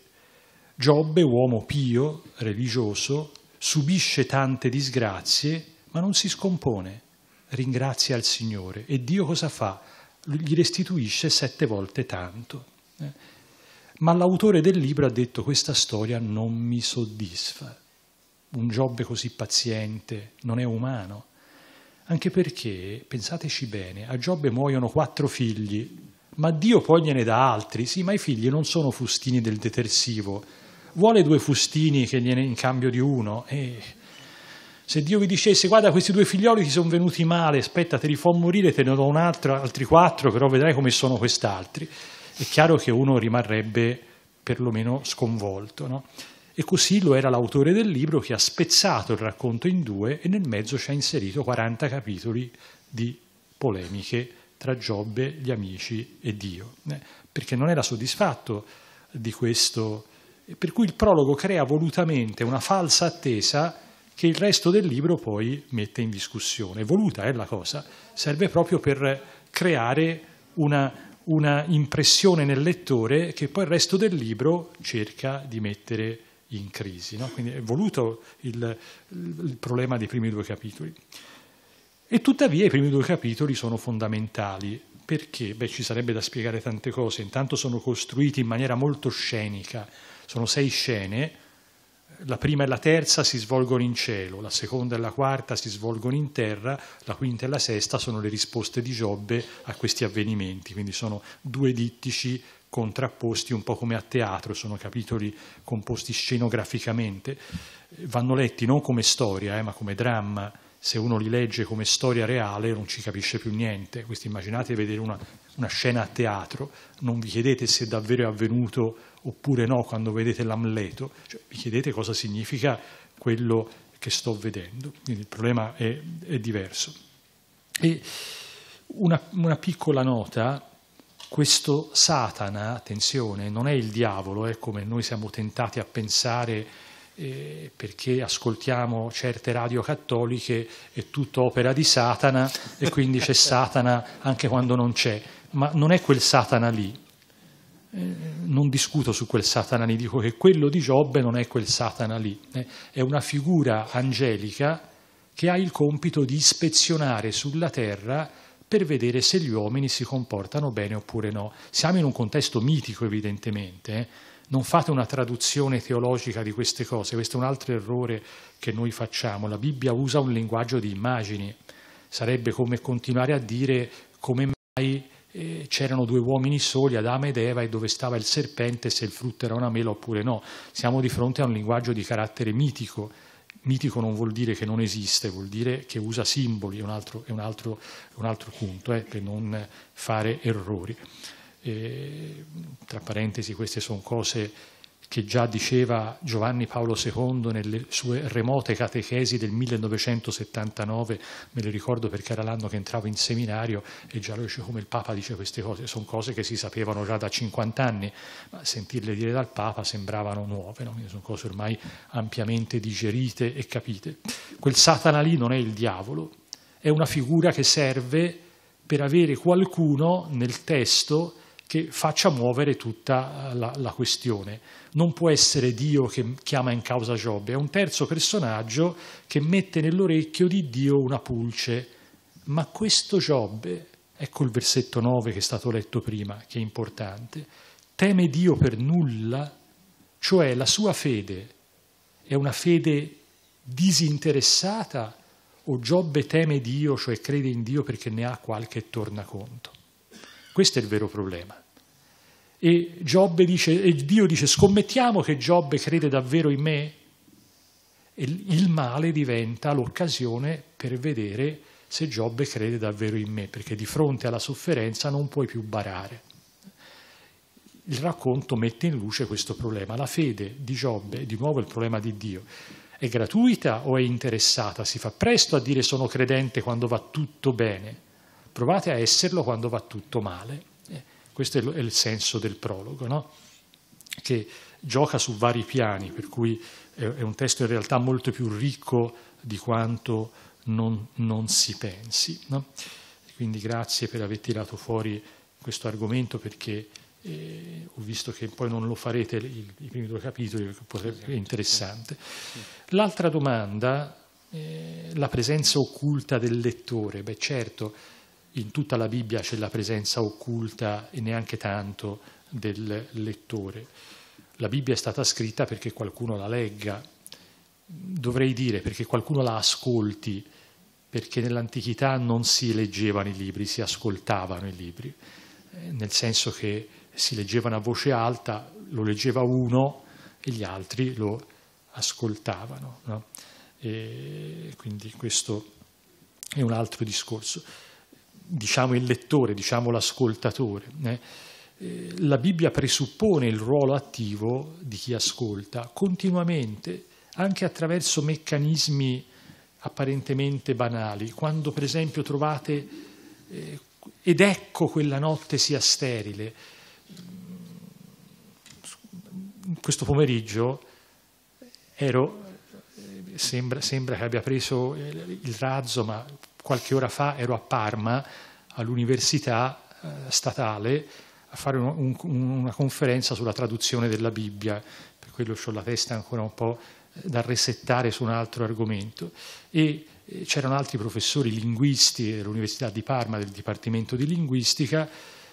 Giobbe, uomo pio, religioso, subisce tante disgrazie, ma non si scompone, ringrazia il Signore. E Dio cosa fa? Gli restituisce sette volte tanto. Eh, ma l'autore del libro ha detto questa storia non mi soddisfa, un Giobbe così paziente non è umano, anche perché, pensateci bene, a Giobbe muoiono quattro figli, ma Dio poi gliene dà altri, sì, ma i figli non sono fustini del detersivo, vuole due fustini che gliene in cambio di uno e... Se Dio vi dicesse, guarda, questi due figlioli ti sono venuti male, aspetta, te li fa morire, te ne do un altro, altri quattro, però vedrai come sono quest'altri è chiaro che uno rimarrebbe perlomeno sconvolto. No? E così lo era l'autore del libro che ha spezzato il racconto in due e nel mezzo ci ha inserito 40 capitoli di polemiche tra Giobbe, gli amici e Dio, eh? perché non era soddisfatto di questo, per cui il prologo crea volutamente una falsa attesa che il resto del libro poi mette in discussione. Voluta è la cosa, serve proprio per creare una una impressione nel lettore che poi il resto del libro cerca di mettere in crisi. No? Quindi è voluto il, il problema dei primi due capitoli. E tuttavia i primi due capitoli sono fondamentali perché? Beh, ci sarebbe da spiegare tante cose. Intanto sono costruiti in maniera molto scenica, sono sei scene la prima e la terza si svolgono in cielo, la seconda e la quarta si svolgono in terra, la quinta e la sesta sono le risposte di Giobbe a questi avvenimenti, quindi sono due dittici contrapposti un po' come a teatro, sono capitoli composti scenograficamente, vanno letti non come storia eh, ma come dramma, se uno li legge come storia reale non ci capisce più niente, quindi immaginate vedere una, una scena a teatro, non vi chiedete se davvero è avvenuto oppure no quando vedete l'Amleto, cioè, vi chiedete cosa significa quello che sto vedendo, quindi il problema è, è diverso. E una, una, piccola nota, questo Satana, attenzione, non è il diavolo, è come noi siamo tentati a pensare eh, perché ascoltiamo certe radio cattoliche è tutto opera di Satana e quindi c'è Satana anche quando non c'è, ma non è quel Satana lì, non discuto su quel Satana lì, dico che quello di Giobbe non è quel Satana lì, eh. è una figura angelica che ha il compito di ispezionare sulla terra per vedere se gli uomini si comportano bene oppure no. Siamo in un contesto mitico evidentemente, eh. non fate una traduzione teologica di queste cose, questo è un altro errore che noi facciamo, la Bibbia usa un linguaggio di immagini, sarebbe come continuare a dire come mai eh, c'erano due uomini soli, Adamo ed Eva, e dove stava il serpente, se il frutto era una mela oppure no. Siamo di fronte a un linguaggio di carattere mitico. Mitico non vuol dire che non esiste, vuol dire che usa simboli, è un altro, è un altro, un altro punto, eh, per non fare errori. E, tra parentesi, queste sono cose che già diceva Giovanni Paolo II nelle sue remote catechesi del 1979, me le ricordo perché era l'anno che entravo in seminario e già lui dice come il Papa dice queste cose, sono cose che si sapevano già da 50 anni, ma sentirle dire dal Papa sembravano nuove, no? sono cose ormai ampiamente digerite e capite. Quel Satana lì non è il diavolo, è una figura che serve per avere qualcuno nel testo che faccia muovere tutta eh, la, la, questione. Non può essere Dio che chiama in causa Giobbe, è un terzo personaggio che mette nell'orecchio di Dio una pulce. Ma questo Giobbe, ecco il versetto 9 che è stato letto prima, che è importante, teme Dio per nulla, cioè la sua fede è una fede disinteressata o Giobbe teme Dio, cioè crede in Dio perché ne ha qualche tornaconto. Questo è il vero problema. E, dice, e, Dio dice scommettiamo che Giobbe crede davvero in me? E il male diventa l'occasione per vedere se Giobbe crede davvero in me, perché di fronte alla sofferenza non puoi più barare. Il racconto mette in luce questo problema. La fede di Giobbe, di nuovo il problema di Dio, è gratuita o è interessata? Si fa presto a dire sono credente quando va tutto bene, provate a esserlo quando va tutto male questo è il senso del prologo, no? che gioca su vari piani, per cui è un testo in realtà molto più ricco di quanto non, non si pensi. No? Quindi grazie per aver tirato fuori questo argomento perché eh, ho visto che poi non lo farete il, i primi due capitoli, perché potrebbe, è interessante. L'altra domanda, eh, la presenza occulta del lettore. Beh certo, in tutta la Bibbia c'è la presenza occulta e neanche tanto del lettore. La Bibbia è stata scritta perché qualcuno la legga, dovrei dire perché qualcuno la ascolti, perché nell'antichità non si leggevano i libri, si ascoltavano i libri, eh, nel senso che si leggevano a voce alta, lo leggeva uno e gli altri lo ascoltavano. No? quindi questo è un altro discorso diciamo il lettore, diciamo l'ascoltatore. Eh. Eh, la Bibbia presuppone il ruolo attivo di chi ascolta continuamente, anche attraverso meccanismi apparentemente banali. Quando per esempio trovate eh, ed ecco quella notte sia sterile, mm, questo pomeriggio ero, eh, sembra, sembra che abbia preso il razzo, ma qualche ora fa ero a Parma all'università eh, statale a fare un, un, una conferenza sulla traduzione della Bibbia, per quello ho la testa ancora un po' da resettare su un altro argomento. E eh, c'erano altri professori linguisti dell'Università di Parma, del Dipartimento di Linguistica,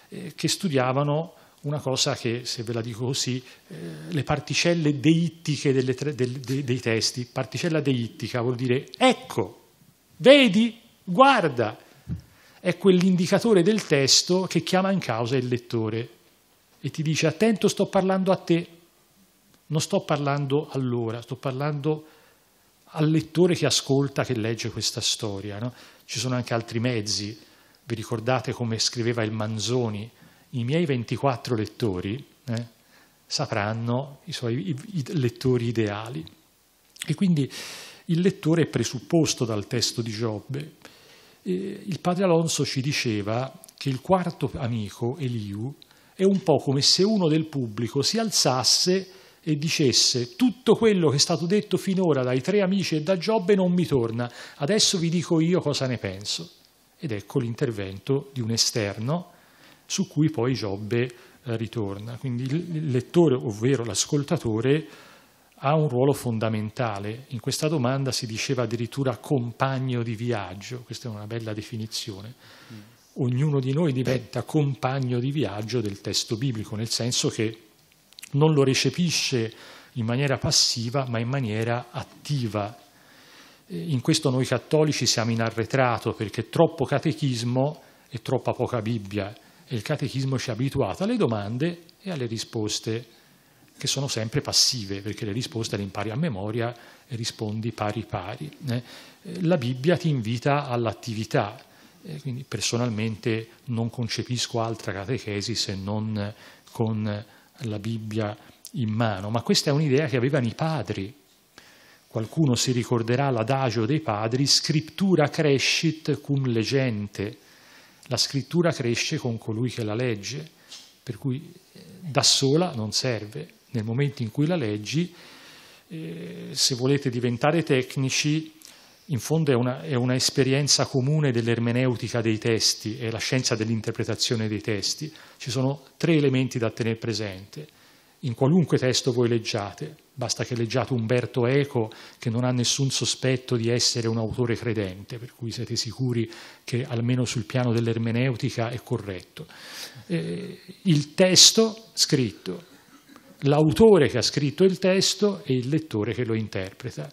eh, che studiavano una cosa che, se ve la dico così, eh, le particelle deittiche delle, del, de, dei testi. Particella deittica vuol dire ecco, vedi, Guarda, è quell'indicatore del testo che chiama in causa il lettore e ti dice attento sto parlando a te, non sto parlando allora, sto parlando al lettore che ascolta, che legge questa storia. No? Ci sono anche altri mezzi, vi ricordate come scriveva il Manzoni, i miei 24 lettori eh, sapranno i suoi i, i lettori ideali. E quindi il lettore è presupposto dal testo di Giobbe eh, il padre Alonso ci diceva che il quarto amico, Eliu, è un po' come se uno del pubblico si alzasse e dicesse tutto quello che è stato detto finora dai tre amici e da Giobbe non mi torna, adesso vi dico io cosa ne penso. Ed ecco l'intervento di un esterno su cui poi Giobbe eh, ritorna. Quindi il lettore, ovvero l'ascoltatore, ha un ruolo fondamentale. In questa domanda si diceva addirittura compagno di viaggio, questa è una bella definizione. Mm. Ognuno di noi diventa compagno di viaggio del testo biblico, nel senso che non lo recepisce in maniera passiva, ma in maniera attiva. In questo noi cattolici siamo in arretrato perché troppo catechismo e troppa poca Bibbia e il catechismo ci ha abituato alle domande e alle risposte che sono sempre passive, perché le risposte le impari a memoria e rispondi pari pari. Eh. La Bibbia ti invita all'attività, eh, quindi personalmente non concepisco altra catechesi se non con la Bibbia in mano, ma questa è un'idea che avevano i padri. Qualcuno si ricorderà l'adagio dei padri, scrittura crescit cum legente, la scrittura cresce con colui che la legge, per cui eh, da sola non serve, nel momento in cui la leggi, eh, se volete diventare tecnici, in fondo è una, è una esperienza comune dell'ermeneutica dei testi è la scienza dell'interpretazione dei testi. Ci sono tre elementi da tenere presente. In qualunque testo voi leggiate, basta che leggiate Umberto Eco, che non ha nessun sospetto di essere un autore credente, per cui siete sicuri che almeno sul piano dell'ermeneutica è corretto. Eh, il testo scritto l'autore che ha scritto il testo e il lettore che lo interpreta.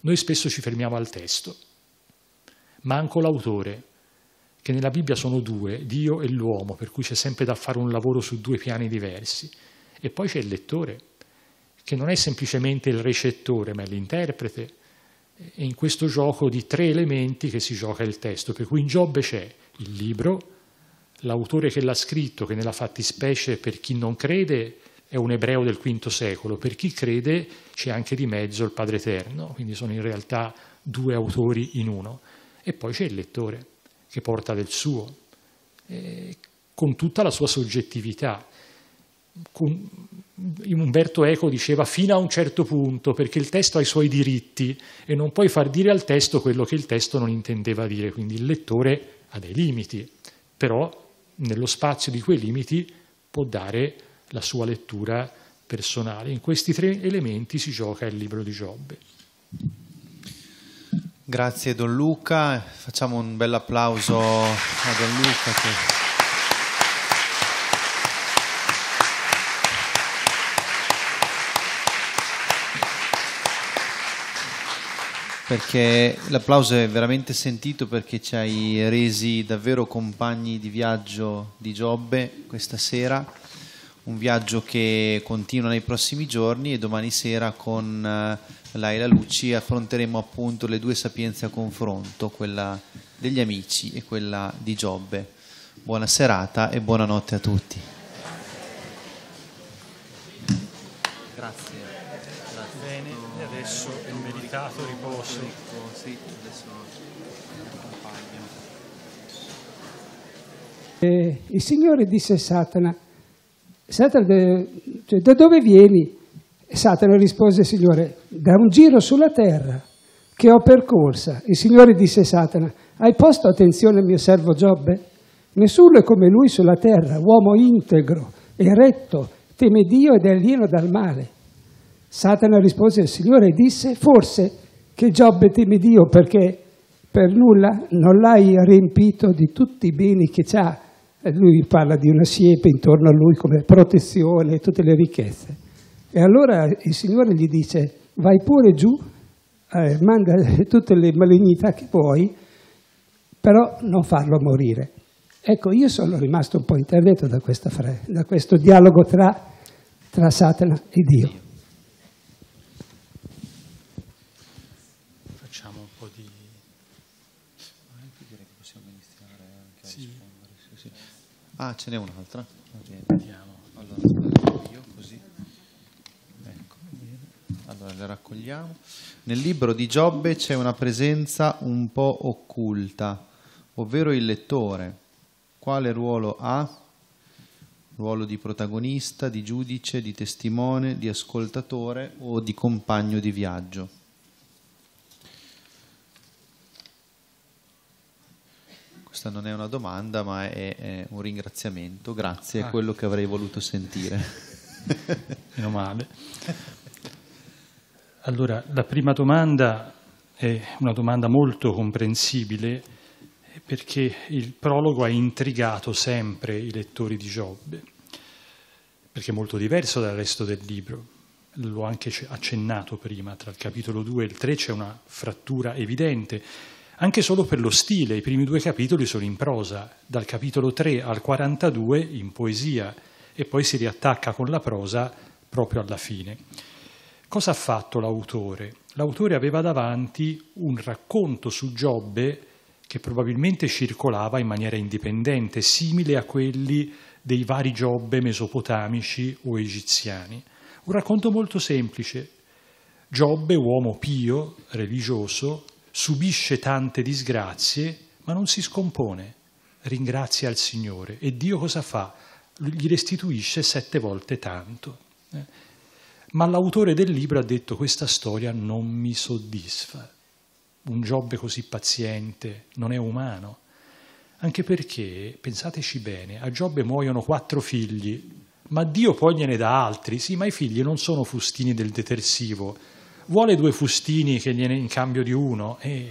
Noi spesso ci fermiamo al testo, manco l'autore, che nella Bibbia sono due, Dio e l'uomo, per cui c'è sempre da fare un lavoro su due piani diversi. E poi c'è il lettore, che non è semplicemente il recettore, ma è l'interprete. E in questo gioco di tre elementi che si gioca il testo, per cui in Giobbe c'è il libro, l'autore che l'ha scritto, che nella fattispecie per chi non crede è un ebreo del V secolo, per chi crede c'è anche di mezzo il Padre Eterno, quindi sono in realtà due autori in uno. E poi c'è il lettore che porta del suo, eh, con tutta la sua soggettività. Con, Umberto Eco diceva fino a un certo punto, perché il testo ha i suoi diritti e non puoi far dire al testo quello che il testo non intendeva dire, quindi il lettore ha dei limiti, però nello spazio di quei limiti può dare la sua lettura personale. In questi tre elementi si gioca il libro di Giobbe. Grazie Don Luca, facciamo un bel applauso a Don Luca. Che... perché l'applauso è veramente sentito perché ci hai resi davvero compagni di viaggio di Giobbe questa sera un viaggio che continua nei prossimi giorni e domani sera con eh, Laila Lucci affronteremo appunto le due sapienze a confronto, quella degli amici e quella di Giobbe. Buona serata e buonanotte a tutti. Grazie. Grazie. Bene, e adesso il meditato riposo. Sì, adesso accompagno. il Signore disse a Satana Satana, cioè, da dove vieni? E Satana rispose, Signore, da un giro sulla terra che ho percorsa. Il Signore disse a Satana, hai posto attenzione al mio servo Giobbe? Nessuno è come lui sulla terra, uomo integro eretto, teme Dio ed è alieno dal male. Satana rispose al Signore e disse, forse che Giobbe teme Dio perché per nulla non l'hai riempito di tutti i beni che ha lui parla di una siepe intorno a lui come protezione e tutte le ricchezze. E allora il Signore gli dice, vai pure giù, eh, manda tutte le malignità che vuoi, però non farlo morire. Ecco, io sono rimasto un po' interdetto da, fra, da questo dialogo tra, tra Satana e Dio. Ah, ce n'è un'altra. Vediamo. Allora, io così. Ecco, allora, le raccogliamo. Nel libro di Giobbe c'è una presenza un po' occulta, ovvero il lettore. Quale ruolo ha? Ruolo di protagonista, di giudice, di testimone, di ascoltatore o di compagno di viaggio? questa non è una domanda, ma è, è un ringraziamento. Grazie, è ah. quello che avrei voluto sentire. Meno male. Allora, la prima domanda è una domanda molto comprensibile perché il prologo ha intrigato sempre i lettori di Giobbe, perché è molto diverso dal resto del libro. L'ho anche accennato prima, tra il capitolo 2 e il 3 c'è una frattura evidente anche solo per lo stile, i primi due capitoli sono in prosa, dal capitolo 3 al 42 in poesia e poi si riattacca con la prosa proprio alla fine. Cosa ha fatto l'autore? L'autore aveva davanti un racconto su Giobbe che probabilmente circolava in maniera indipendente, simile a quelli dei vari Giobbe mesopotamici o egiziani. Un racconto molto semplice. Giobbe, uomo pio, religioso, subisce tante disgrazie, ma non si scompone, ringrazia il Signore. E Dio cosa fa? Gli restituisce sette volte tanto. Eh? Ma l'autore del libro ha detto questa storia non mi soddisfa. Un Giobbe così paziente non è umano. Anche perché, pensateci bene, a Giobbe muoiono quattro figli, ma Dio poi gliene dà altri. Sì, ma i figli non sono fustini del detersivo vuole due fustini che gliene in cambio di uno. E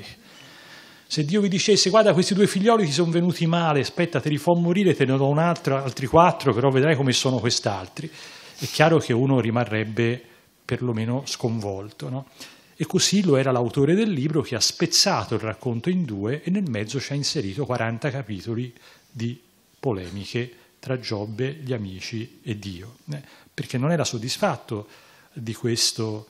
se Dio vi dicesse guarda questi due figlioli ti sono venuti male, aspetta te li fa morire, te ne do un altro, altri quattro, però vedrai come sono quest'altri, è chiaro che uno rimarrebbe perlomeno sconvolto. No? E così lo era l'autore del libro che ha spezzato il racconto in due e nel mezzo ci ha inserito 40 capitoli di polemiche tra Giobbe, gli amici e Dio, eh? perché non era soddisfatto di questo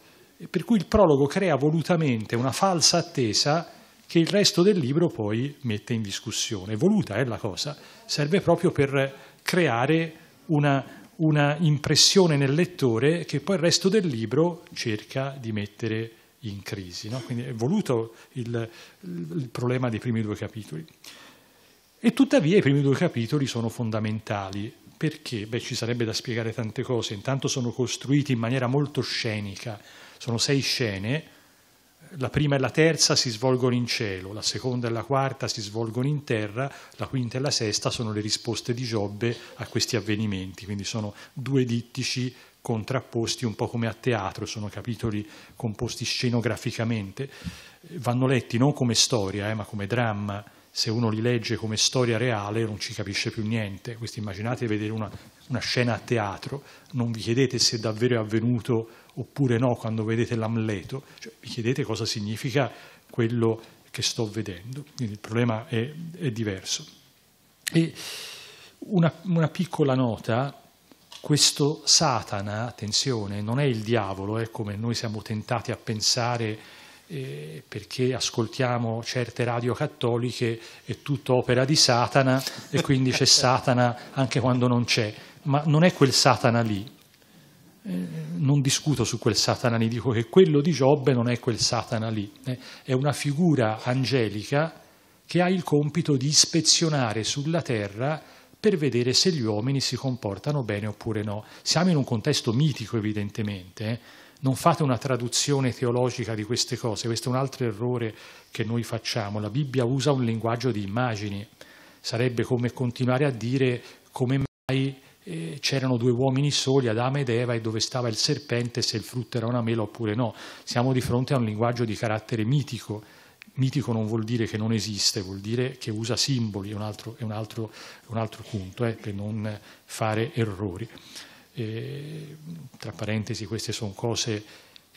per cui il prologo crea volutamente una falsa attesa che il resto del libro poi mette in discussione. Voluta è eh, la cosa, serve proprio per creare una, una, impressione nel lettore che poi il resto del libro cerca di mettere in crisi. No? Quindi è voluto il, il problema dei primi due capitoli. E tuttavia i primi due capitoli sono fondamentali perché? Beh, ci sarebbe da spiegare tante cose. Intanto sono costruiti in maniera molto scenica, sono sei scene, la prima e la terza si svolgono in cielo, la seconda e la quarta si svolgono in terra, la quinta e la sesta sono le risposte di Giobbe a questi avvenimenti, quindi sono due dittici contrapposti un po' come a teatro, sono capitoli composti scenograficamente, vanno letti non come storia eh, ma come dramma, se uno li legge come storia reale non ci capisce più niente, quindi immaginate vedere una, una scena a teatro, non vi chiedete se davvero è avvenuto oppure no quando vedete l'Amleto, cioè, vi chiedete cosa significa quello che sto vedendo, quindi il problema è, è diverso. E una, una, piccola nota, questo Satana, attenzione, non è il diavolo, è come noi siamo tentati a pensare eh, perché ascoltiamo certe radio cattoliche è tutto opera di Satana e quindi c'è Satana anche quando non c'è, ma non è quel Satana lì, eh, non discuto su quel Satana lì, dico che quello di Giobbe non è quel Satana lì, eh. è una figura angelica che ha il compito di ispezionare sulla terra per vedere se gli uomini si comportano bene oppure no. Siamo in un contesto mitico evidentemente, eh. non fate una traduzione teologica di queste cose, questo è un altro errore che noi facciamo, la Bibbia usa un linguaggio di immagini, sarebbe come continuare a dire come mai eh, c'erano due uomini soli, Adamo ed Eva, e dove stava il serpente, se il frutto era una mela oppure no. Siamo di fronte a un linguaggio di carattere mitico. Mitico non vuol dire che non esiste, vuol dire che usa simboli, è un altro, è un altro, un altro punto, eh, per non fare errori. E, eh, tra parentesi, queste sono cose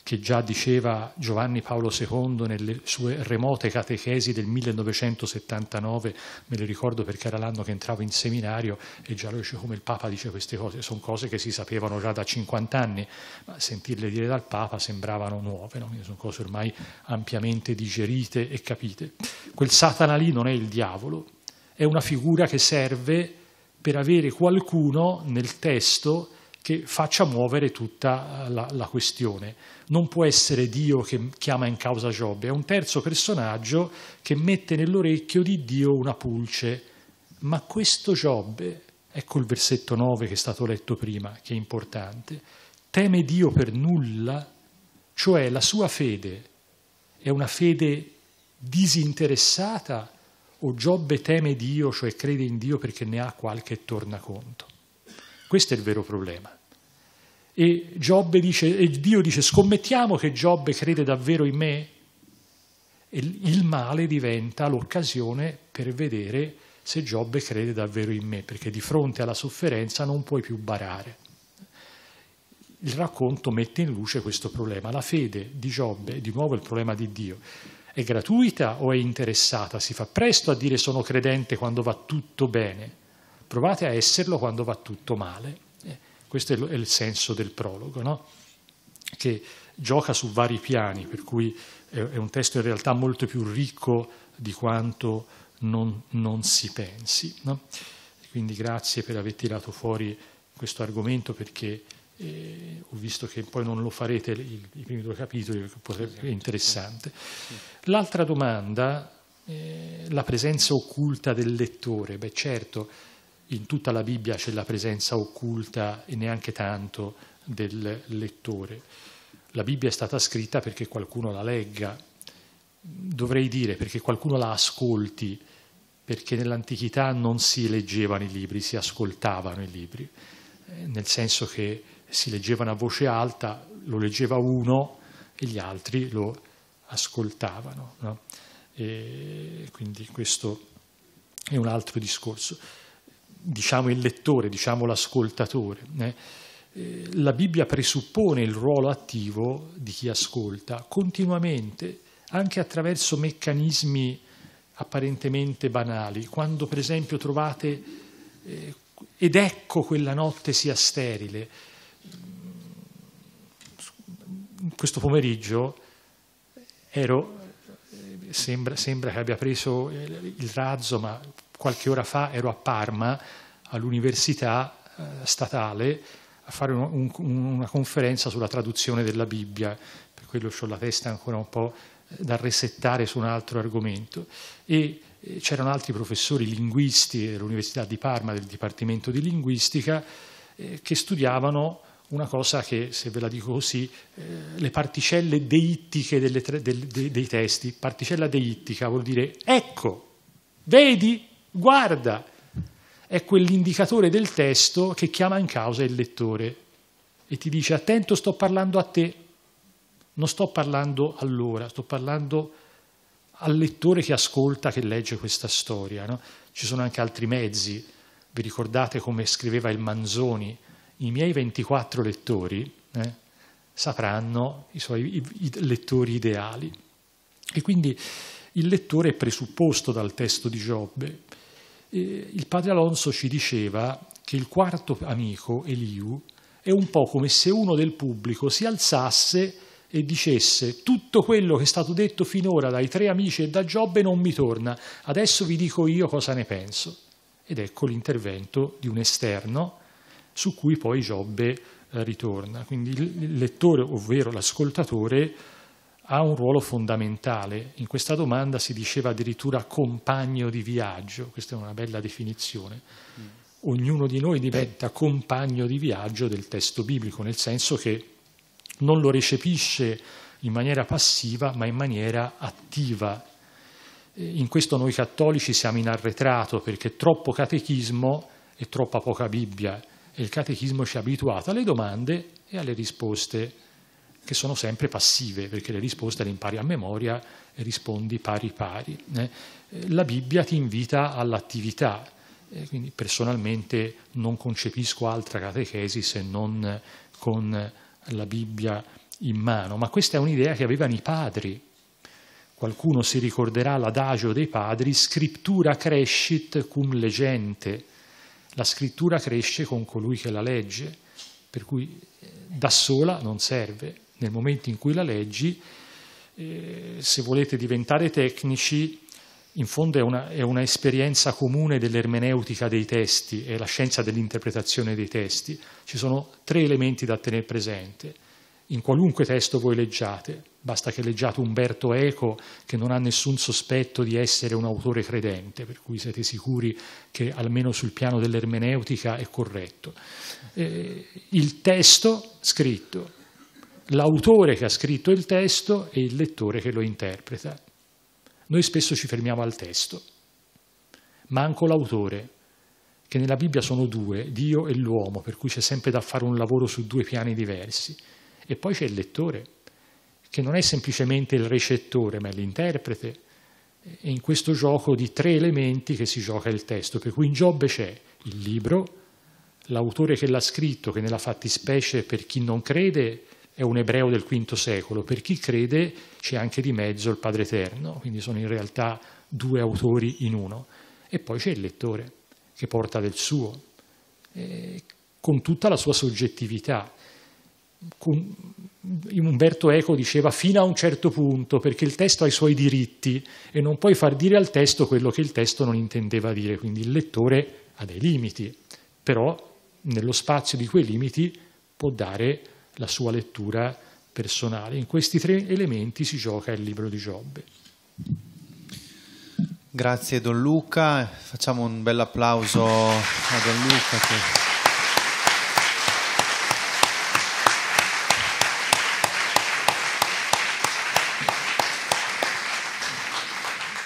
che già diceva Giovanni Paolo II nelle sue remote catechesi del 1979, me le ricordo perché era l'anno che entravo in seminario e già lo dice come il Papa dice queste cose, sono cose che si sapevano già da 50 anni, ma sentirle dire dal Papa sembravano nuove, no? sono cose ormai ampiamente digerite e capite. Quel Satana lì non è il diavolo, è una figura che serve per avere qualcuno nel testo che faccia muovere tutta eh, la, la, questione. Non può essere Dio che chiama in causa Giobbe, è un terzo personaggio che mette nell'orecchio di Dio una pulce. Ma questo Giobbe, ecco il versetto 9 che è stato letto prima, che è importante, teme Dio per nulla, cioè la sua fede è una fede disinteressata o Giobbe teme Dio, cioè crede in Dio perché ne ha qualche tornaconto? Questo è il vero problema. E, dice, e, Dio dice scommettiamo che Giobbe crede davvero in me? E il male diventa l'occasione per vedere se Giobbe crede davvero in me, perché di fronte alla sofferenza non puoi più barare. Il racconto mette in luce questo problema. La fede di Giobbe, di nuovo il problema di Dio, è gratuita o è interessata? Si fa presto a dire sono credente quando va tutto bene, provate a esserlo quando va tutto male. Questo è il senso del prologo, no? che gioca su vari piani, per cui è un testo in realtà molto più ricco di quanto non, non si pensi. No? Quindi grazie per aver tirato fuori questo argomento perché eh, ho visto che poi non lo farete i, i primi due capitoli, perché potrebbe essere interessante. L'altra domanda, eh, la presenza occulta del lettore. Beh certo, in tutta la Bibbia c'è la presenza occulta e neanche tanto del lettore. La Bibbia è stata scritta perché qualcuno la legga, dovrei dire perché qualcuno la ascolti, perché nell'antichità non si leggevano i libri, si ascoltavano i libri, eh, nel senso che si leggevano a voce alta, lo leggeva uno e gli altri lo ascoltavano. No? quindi questo è un altro discorso diciamo il lettore, diciamo l'ascoltatore. Eh. Eh, la Bibbia presuppone il ruolo attivo di chi ascolta continuamente, anche attraverso meccanismi apparentemente banali. Quando per esempio trovate eh, ed ecco quella notte sia sterile, mm, questo pomeriggio ero, sembra, sembra che abbia preso il razzo, ma qualche ora fa ero a Parma all'università eh, statale a fare un, un, una conferenza sulla traduzione della Bibbia, per quello ho la testa ancora un po' da resettare su un altro argomento. E eh, c'erano altri professori linguisti dell'Università di Parma, del Dipartimento di Linguistica, eh, che studiavano una cosa che, se ve la dico così, eh, le particelle deittiche delle, del, de, dei testi. Particella deittica vuol dire ecco, vedi, Guarda è quell'indicatore del testo che chiama in causa il lettore e ti dice attento sto parlando a te, non sto parlando allora, sto parlando al lettore che ascolta, che legge questa storia. No? Ci sono anche altri mezzi, vi ricordate come scriveva il Manzoni, i miei 24 lettori eh, sapranno i suoi i, i lettori ideali. E quindi il lettore è presupposto dal testo di Giobbe eh, il padre Alonso ci diceva che il quarto amico, Eliu, è un po' come se uno del pubblico si alzasse e dicesse tutto quello che è stato detto finora dai tre amici e da Giobbe non mi torna, adesso vi dico io cosa ne penso. Ed ecco l'intervento di un esterno su cui poi Giobbe eh, ritorna. Quindi il lettore, ovvero l'ascoltatore, ha un ruolo fondamentale. In questa domanda si diceva addirittura compagno di viaggio, questa è una bella definizione. Mm. Ognuno di noi diventa compagno di viaggio del testo biblico, nel senso che non lo recepisce in maniera passiva, ma in maniera attiva. Eh, in questo noi cattolici siamo in arretrato perché troppo catechismo e troppa poca Bibbia e il catechismo ci ha abituato alle domande e alle risposte che sono sempre passive, perché le risposte le impari a memoria e rispondi pari pari. La Bibbia ti invita all'attività, eh, quindi personalmente non concepisco altra catechesi se non con la Bibbia in mano, ma questa è un'idea che avevano i padri. Qualcuno si ricorderà l'adagio dei padri, scrittura crescit cum legente, la scrittura cresce con colui che la legge, per cui eh, da sola non serve, nel momento in cui la leggi, eh, se volete diventare tecnici, in fondo è una, è una esperienza comune dell'ermeneutica dei testi è la scienza dell'interpretazione dei testi. Ci sono tre elementi da tenere presente. In qualunque testo voi leggiate, basta che leggiate Umberto Eco che non ha nessun sospetto di essere un autore credente, per cui siete sicuri che almeno sul piano dell'ermeneutica è corretto. Eh, il testo scritto l'autore che ha scritto il testo e il lettore che lo interpreta. Noi spesso ci fermiamo al testo, manco l'autore, che nella Bibbia sono due, Dio e l'uomo, per cui c'è sempre da fare un lavoro su due piani diversi. E poi c'è il lettore, che non è semplicemente il recettore, ma è l'interprete. E in questo gioco di tre elementi che si gioca il testo, per cui in Giobbe c'è il libro, l'autore che l'ha scritto, che nella fattispecie per chi non crede è un ebreo del V secolo, per chi crede c'è anche di mezzo il Padre Eterno, quindi sono in realtà due autori in uno. E poi c'è il lettore che porta del suo, eh, con tutta la sua soggettività. Con, Umberto Eco diceva fino a un certo punto, perché il testo ha i suoi diritti e non puoi far dire al testo quello che il testo non intendeva dire, quindi il lettore ha dei limiti, però nello spazio di quei limiti può dare la sua lettura personale. In questi tre elementi si gioca il libro di Giobbe. Grazie Don Luca, facciamo un bel applauso a Don Luca. Che...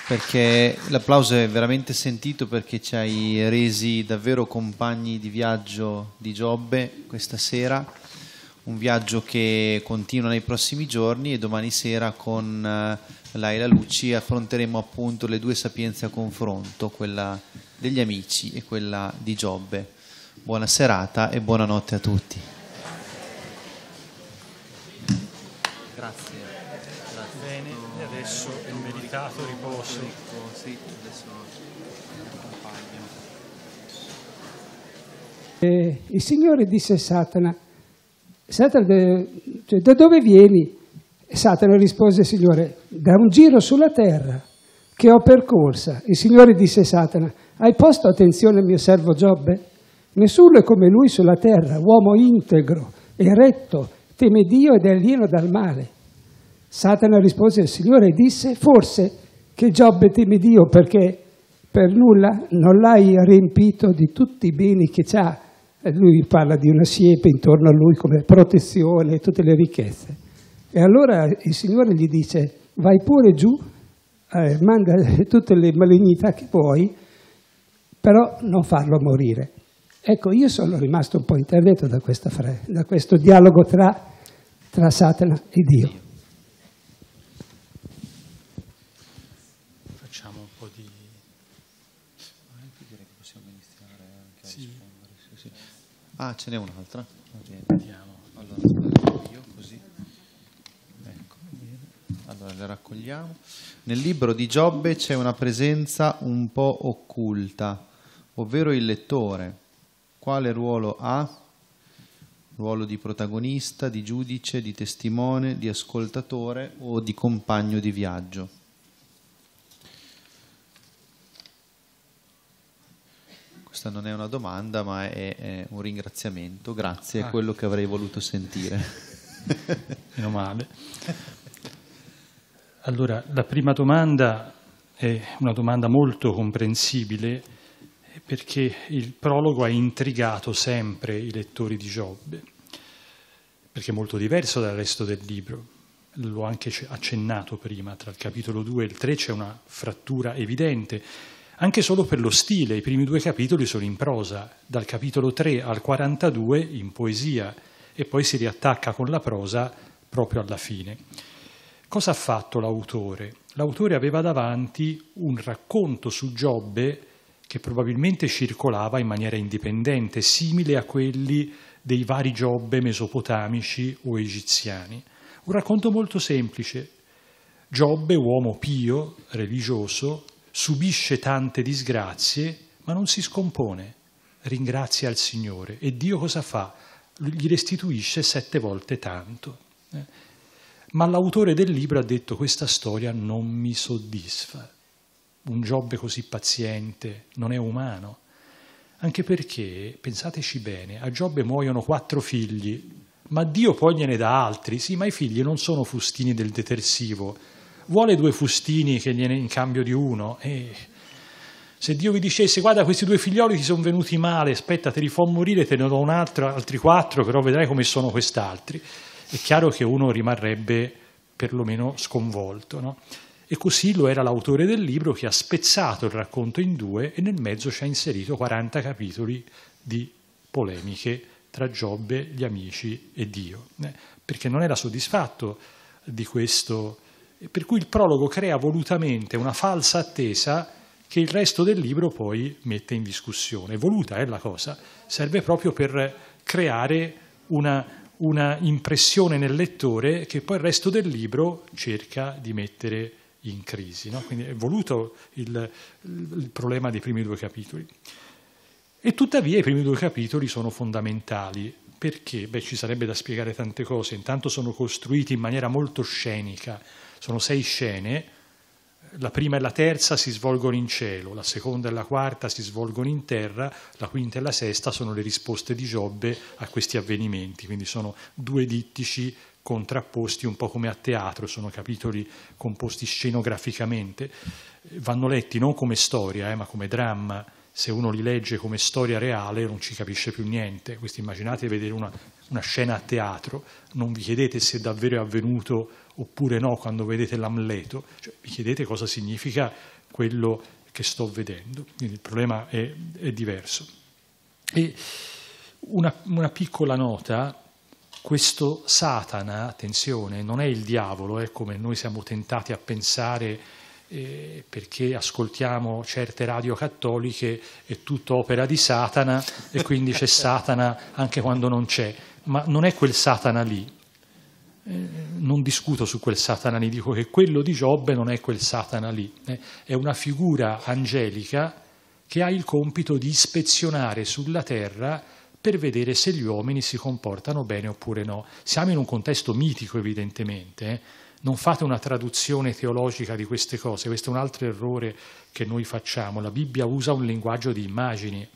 perché l'applauso è veramente sentito perché ci hai resi davvero compagni di viaggio di Giobbe questa sera un viaggio che continua nei prossimi giorni e domani sera con eh, Laila Lucci affronteremo appunto le due sapienze a confronto, quella degli amici e quella di Giobbe. Buona serata e buonanotte a tutti. Grazie. Grazie. Bene, e adesso il meditato riposo. Sì, adesso accompagno. Eh, il Signore disse a Satana Satana, cioè, da dove vieni? E Satana rispose, Signore, da un giro sulla terra che ho percorsa. Il Signore disse a Satana, hai posto attenzione al mio servo Giobbe? Nessuno è come lui sulla terra, uomo integro eretto, teme Dio ed è alieno dal male. Satana rispose al Signore e disse, forse che Giobbe teme Dio perché per nulla non l'hai riempito di tutti i beni che ha eh, lui parla di una siepe intorno a lui come protezione e tutte le ricchezze. E allora il Signore gli dice, vai pure giù, eh, manda tutte le malignità che vuoi, però non farlo morire. Ecco, io sono rimasto un po' interdetto da, fra- da questo dialogo tra, tra Satana e Dio. Ah, ce n'è un'altra. Allora, ecco, allora, le raccogliamo. Nel libro di Giobbe c'è una presenza un po' occulta, ovvero il lettore. Quale ruolo ha? Ruolo di protagonista, di giudice, di testimone, di ascoltatore o di compagno di viaggio? Questa non è una domanda, ma è, è un ringraziamento. Grazie, ah. è quello che avrei voluto sentire. Meno male. Allora, la prima domanda è una domanda molto comprensibile perché il prologo ha intrigato sempre i lettori di Giobbe, perché è molto diverso dal resto del libro l'ho anche accennato prima, tra il capitolo 2 e il 3 c'è una frattura evidente anche solo per lo stile, i primi due capitoli sono in prosa, dal capitolo 3 al 42 in poesia e poi si riattacca con la prosa proprio alla fine. Cosa ha fatto l'autore? L'autore aveva davanti un racconto su Giobbe che probabilmente circolava in maniera indipendente, simile a quelli dei vari Giobbe mesopotamici o egiziani. Un racconto molto semplice. Giobbe, uomo pio, religioso, subisce tante disgrazie, ma non si scompone, ringrazia il Signore e Dio cosa fa? Gli restituisce sette volte tanto. Eh. Ma l'autore del libro ha detto questa storia non mi soddisfa, un Giobbe così paziente non è umano, anche perché, pensateci bene, a Giobbe muoiono quattro figli, ma Dio poi gliene dà altri, sì, ma i figli non sono fustini del detersivo, vuole due fustini che gliene in cambio di uno? E se Dio vi dicesse guarda questi due figlioli ti sono venuti male, aspetta te li fa morire, te ne do un altro, altri quattro, però vedrai come sono quest'altri, è chiaro che uno rimarrebbe perlomeno sconvolto. No? E così lo era l'autore del libro che ha spezzato il racconto in due e nel mezzo ci ha inserito 40 capitoli di polemiche tra Giobbe, gli amici e Dio, eh? perché non era soddisfatto di questo per cui il prologo crea volutamente una falsa attesa che il resto del libro poi mette in discussione. Voluta è la cosa, serve proprio per creare una, una impressione nel lettore che poi il resto del libro cerca di mettere in crisi. No? Quindi è voluto il, il problema dei primi due capitoli. E tuttavia i primi due capitoli sono fondamentali. Perché? Beh, ci sarebbe da spiegare tante cose. Intanto sono costruiti in maniera molto scenica, sono sei scene, la prima e la terza si svolgono in cielo, la seconda e la quarta si svolgono in terra, la quinta e la sesta sono le risposte di Giobbe a questi avvenimenti, quindi sono due dittici contrapposti un po' come a teatro, sono capitoli composti scenograficamente, vanno letti non come storia eh, ma come dramma, se uno li legge come storia reale non ci capisce più niente, quindi immaginate vedere una, una scena a teatro, non vi chiedete se davvero è avvenuto oppure no quando vedete l'Amleto, cioè, vi chiedete cosa significa quello che sto vedendo, quindi il problema è, è diverso. E una, una, piccola nota, questo Satana, attenzione, non è il diavolo, eh, come noi siamo tentati a pensare eh, perché ascoltiamo certe radio cattoliche è tutto opera di Satana e quindi c'è Satana anche quando non c'è, ma non è quel Satana lì, eh, non discuto su quel Satana lì, dico che quello di Giobbe non è quel Satana lì, eh. è una figura angelica che ha il compito di ispezionare sulla terra per vedere se gli uomini si comportano bene oppure no. Siamo in un contesto mitico evidentemente, eh. non fate una traduzione teologica di queste cose, questo è un altro errore che noi facciamo, la Bibbia usa un linguaggio di immagini,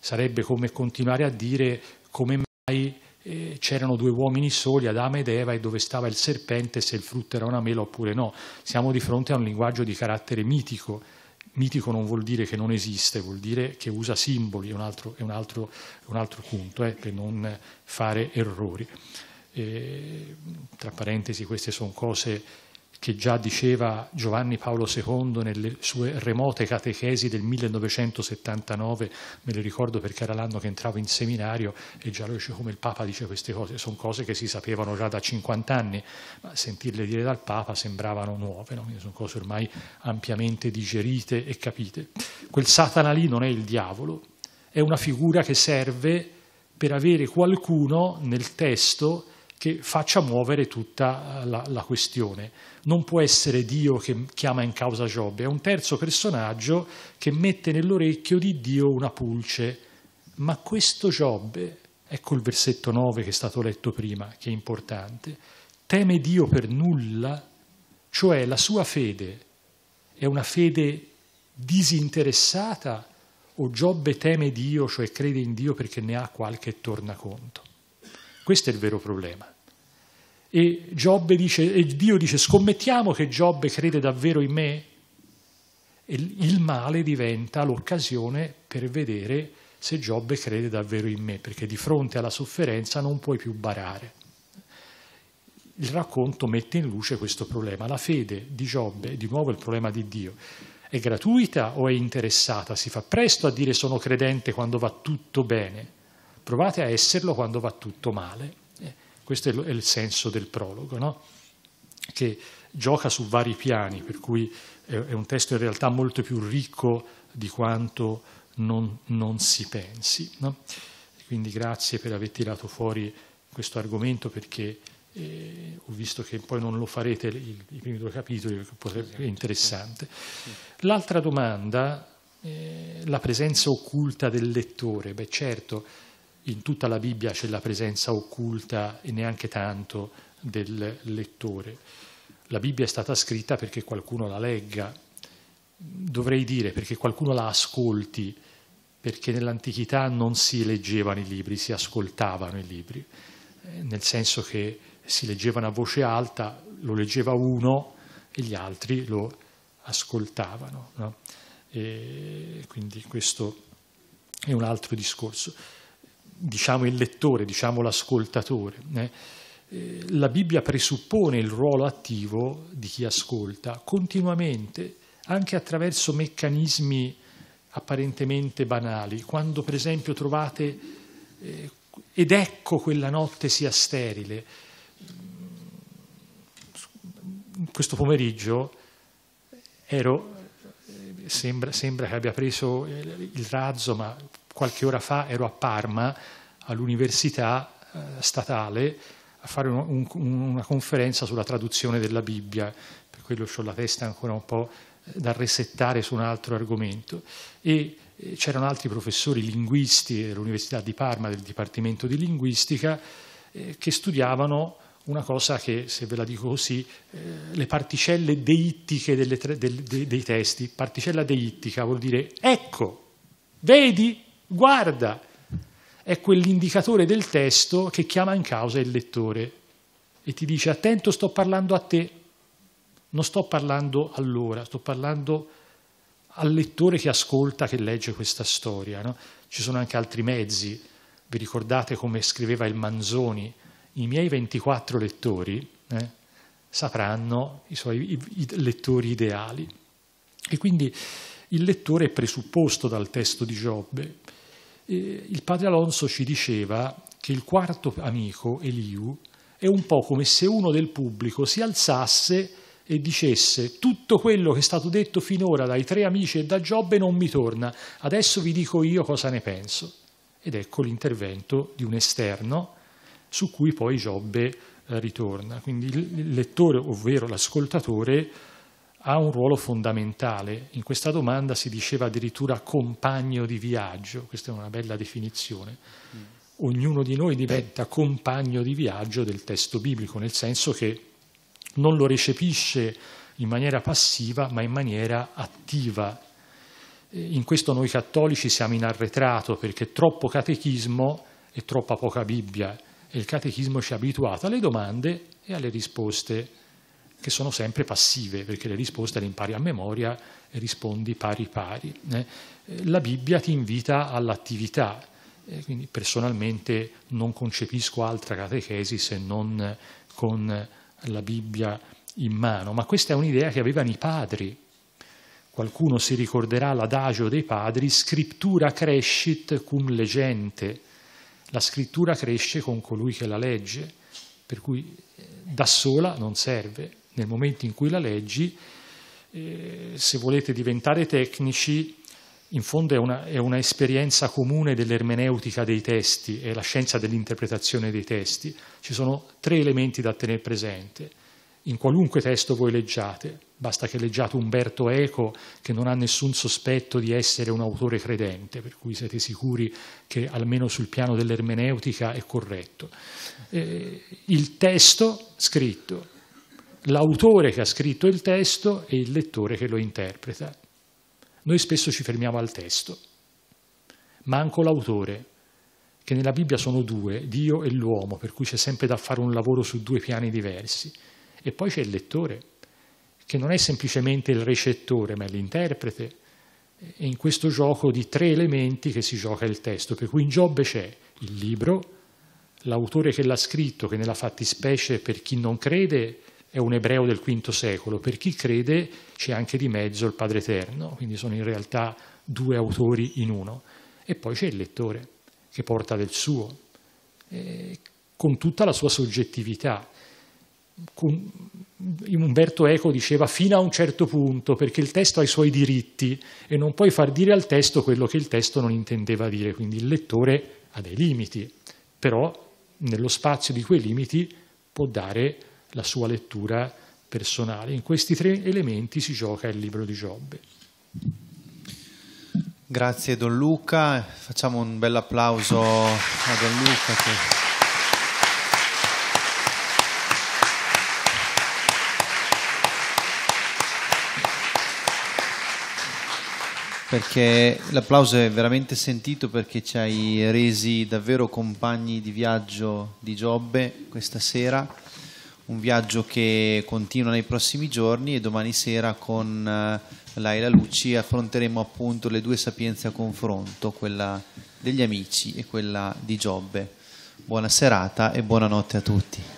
sarebbe come continuare a dire come mai eh, c'erano due uomini soli, Adamo ed Eva, e dove stava il serpente, se il frutto era una mela oppure no. Siamo di fronte a un linguaggio di carattere mitico. Mitico non vuol dire che non esiste, vuol dire che usa simboli, è un altro, è un altro, un altro punto, eh, per non fare errori. E, eh, tra parentesi, queste sono cose che già diceva Giovanni Paolo II nelle sue remote catechesi del 1979, me le ricordo perché era l'anno che entravo in seminario e già lui dice come il Papa dice queste cose, sono cose che si sapevano già da 50 anni, ma sentirle dire dal Papa sembravano nuove, no? sono cose ormai ampiamente digerite e capite. Quel Satana lì non è il diavolo, è una figura che serve per avere qualcuno nel testo che faccia muovere tutta eh, la, la, questione. Non può essere Dio che chiama in causa Giobbe, è un terzo personaggio che mette nell'orecchio di Dio una pulce. Ma questo Giobbe, ecco il versetto 9 che è stato letto prima, che è importante, teme Dio per nulla, cioè la sua fede è una fede disinteressata o Giobbe teme Dio, cioè crede in Dio perché ne ha qualche tornaconto. Questo è il vero problema. E, Giobbe dice, e, Dio dice scommettiamo che Giobbe crede davvero in me? E il male diventa l'occasione per vedere se Giobbe crede davvero in me, perché di fronte alla sofferenza non puoi più barare. Il racconto mette in luce questo problema. La fede di Giobbe di nuovo il problema di Dio. È gratuita o è interessata? Si fa presto a dire sono credente quando va tutto bene Provate a esserlo quando va tutto male. Eh, questo è il senso del prologo, no? che gioca su vari piani, per cui è un testo in realtà molto più ricco di quanto non, non si pensi. No? Quindi grazie per aver tirato fuori questo argomento perché eh, ho visto che poi non lo farete il, i primi due capitoli, perché è esatto, interessante. L'altra domanda, eh, la presenza occulta del lettore. Beh certo, in tutta la Bibbia c'è la presenza occulta e neanche tanto del lettore. La Bibbia è stata scritta perché qualcuno la legga, dovrei dire perché qualcuno la ascolti, perché nell'antichità non si leggevano i libri, si ascoltavano i libri, eh, nel senso che si leggevano a voce alta, lo leggeva uno e gli altri lo ascoltavano. No? quindi questo è un altro discorso diciamo il lettore, diciamo l'ascoltatore. Eh. Eh, la Bibbia presuppone il ruolo attivo di chi ascolta continuamente, anche attraverso meccanismi apparentemente banali. Quando per esempio trovate eh, ed ecco quella notte sia sterile, mm, questo pomeriggio ero, sembra, sembra che abbia preso il razzo, ma qualche ora fa ero a Parma all'università eh, statale a fare un, un, una conferenza sulla traduzione della Bibbia, per quello ho la testa ancora un po' da resettare su un altro argomento. E eh, c'erano altri professori linguisti dell'Università di Parma, del Dipartimento di Linguistica, eh, che studiavano una cosa che, se ve la dico così, eh, le particelle deittiche delle, del, de, dei testi. Particella deittica vuol dire ecco, vedi, Guarda è quell'indicatore del testo che chiama in causa il lettore e ti dice attento sto parlando a te, non sto parlando all'ora, sto parlando al lettore che ascolta, che legge questa storia. No? Ci sono anche altri mezzi, vi ricordate come scriveva il Manzoni, i miei 24 lettori eh, sapranno i suoi i, i lettori ideali. E quindi il lettore è presupposto dal testo di Giobbe eh, il padre Alonso ci diceva che il quarto amico, Eliu, è un po' come se uno del pubblico si alzasse e dicesse tutto quello che è stato detto finora dai tre amici e da Giobbe non mi torna, adesso vi dico io cosa ne penso. Ed ecco l'intervento di un esterno su cui poi Giobbe eh, ritorna. Quindi il lettore, ovvero l'ascoltatore, ha un ruolo fondamentale. In questa domanda si diceva addirittura compagno di viaggio, questa è una bella definizione. Ognuno di noi diventa compagno di viaggio del testo biblico, nel senso che non lo recepisce in maniera passiva, ma in maniera attiva. In questo noi cattolici siamo in arretrato perché troppo catechismo e troppa poca Bibbia e il catechismo ci ha abituato alle domande e alle risposte che sono sempre passive, perché le risposte le impari a memoria e rispondi pari pari. Eh. La Bibbia ti invita all'attività, eh, quindi personalmente non concepisco altra catechesi se non con la Bibbia in mano, ma questa è un'idea che avevano i padri. Qualcuno si ricorderà l'adagio dei padri, scrittura crescit cum legente, la scrittura cresce con colui che la legge, per cui eh, da sola non serve, nel momento in cui la leggi, eh, se volete diventare tecnici, in fondo è una, è una esperienza comune dell'ermeneutica dei testi è la scienza dell'interpretazione dei testi. Ci sono tre elementi da tenere presente. In qualunque testo voi leggiate, basta che leggiate Umberto Eco che non ha nessun sospetto di essere un autore credente, per cui siete sicuri che almeno sul piano dell'ermeneutica è corretto. Eh, il testo scritto l'autore che ha scritto il testo e il lettore che lo interpreta. Noi spesso ci fermiamo al testo, manco l'autore, che nella Bibbia sono due, Dio e l'uomo, per cui c'è sempre da fare un lavoro su due piani diversi. E poi c'è il lettore, che non è semplicemente il recettore, ma è l'interprete. E in questo gioco di tre elementi che si gioca il testo, per cui in Giobbe c'è il libro, l'autore che l'ha scritto, che nella fattispecie per chi non crede è un ebreo del V secolo, per chi crede c'è anche di mezzo il Padre Eterno, quindi sono in realtà due autori in uno. E poi c'è il lettore che porta del suo, eh, con tutta la sua soggettività. Con, Umberto Eco diceva fino a un certo punto, perché il testo ha i suoi diritti e non puoi far dire al testo quello che il testo non intendeva dire, quindi il lettore ha dei limiti, però nello spazio di quei limiti può dare la sua lettura personale. In questi tre elementi si gioca il libro di Giobbe. Grazie Don Luca, facciamo un bel applauso a Don Luca. Che... perché l'applauso è veramente sentito perché ci hai resi davvero compagni di viaggio di Giobbe questa sera un viaggio che continua nei prossimi giorni e domani sera con eh, Laila Lucci affronteremo appunto le due sapienze a confronto, quella degli amici e quella di Giobbe. Buona serata e buonanotte a tutti.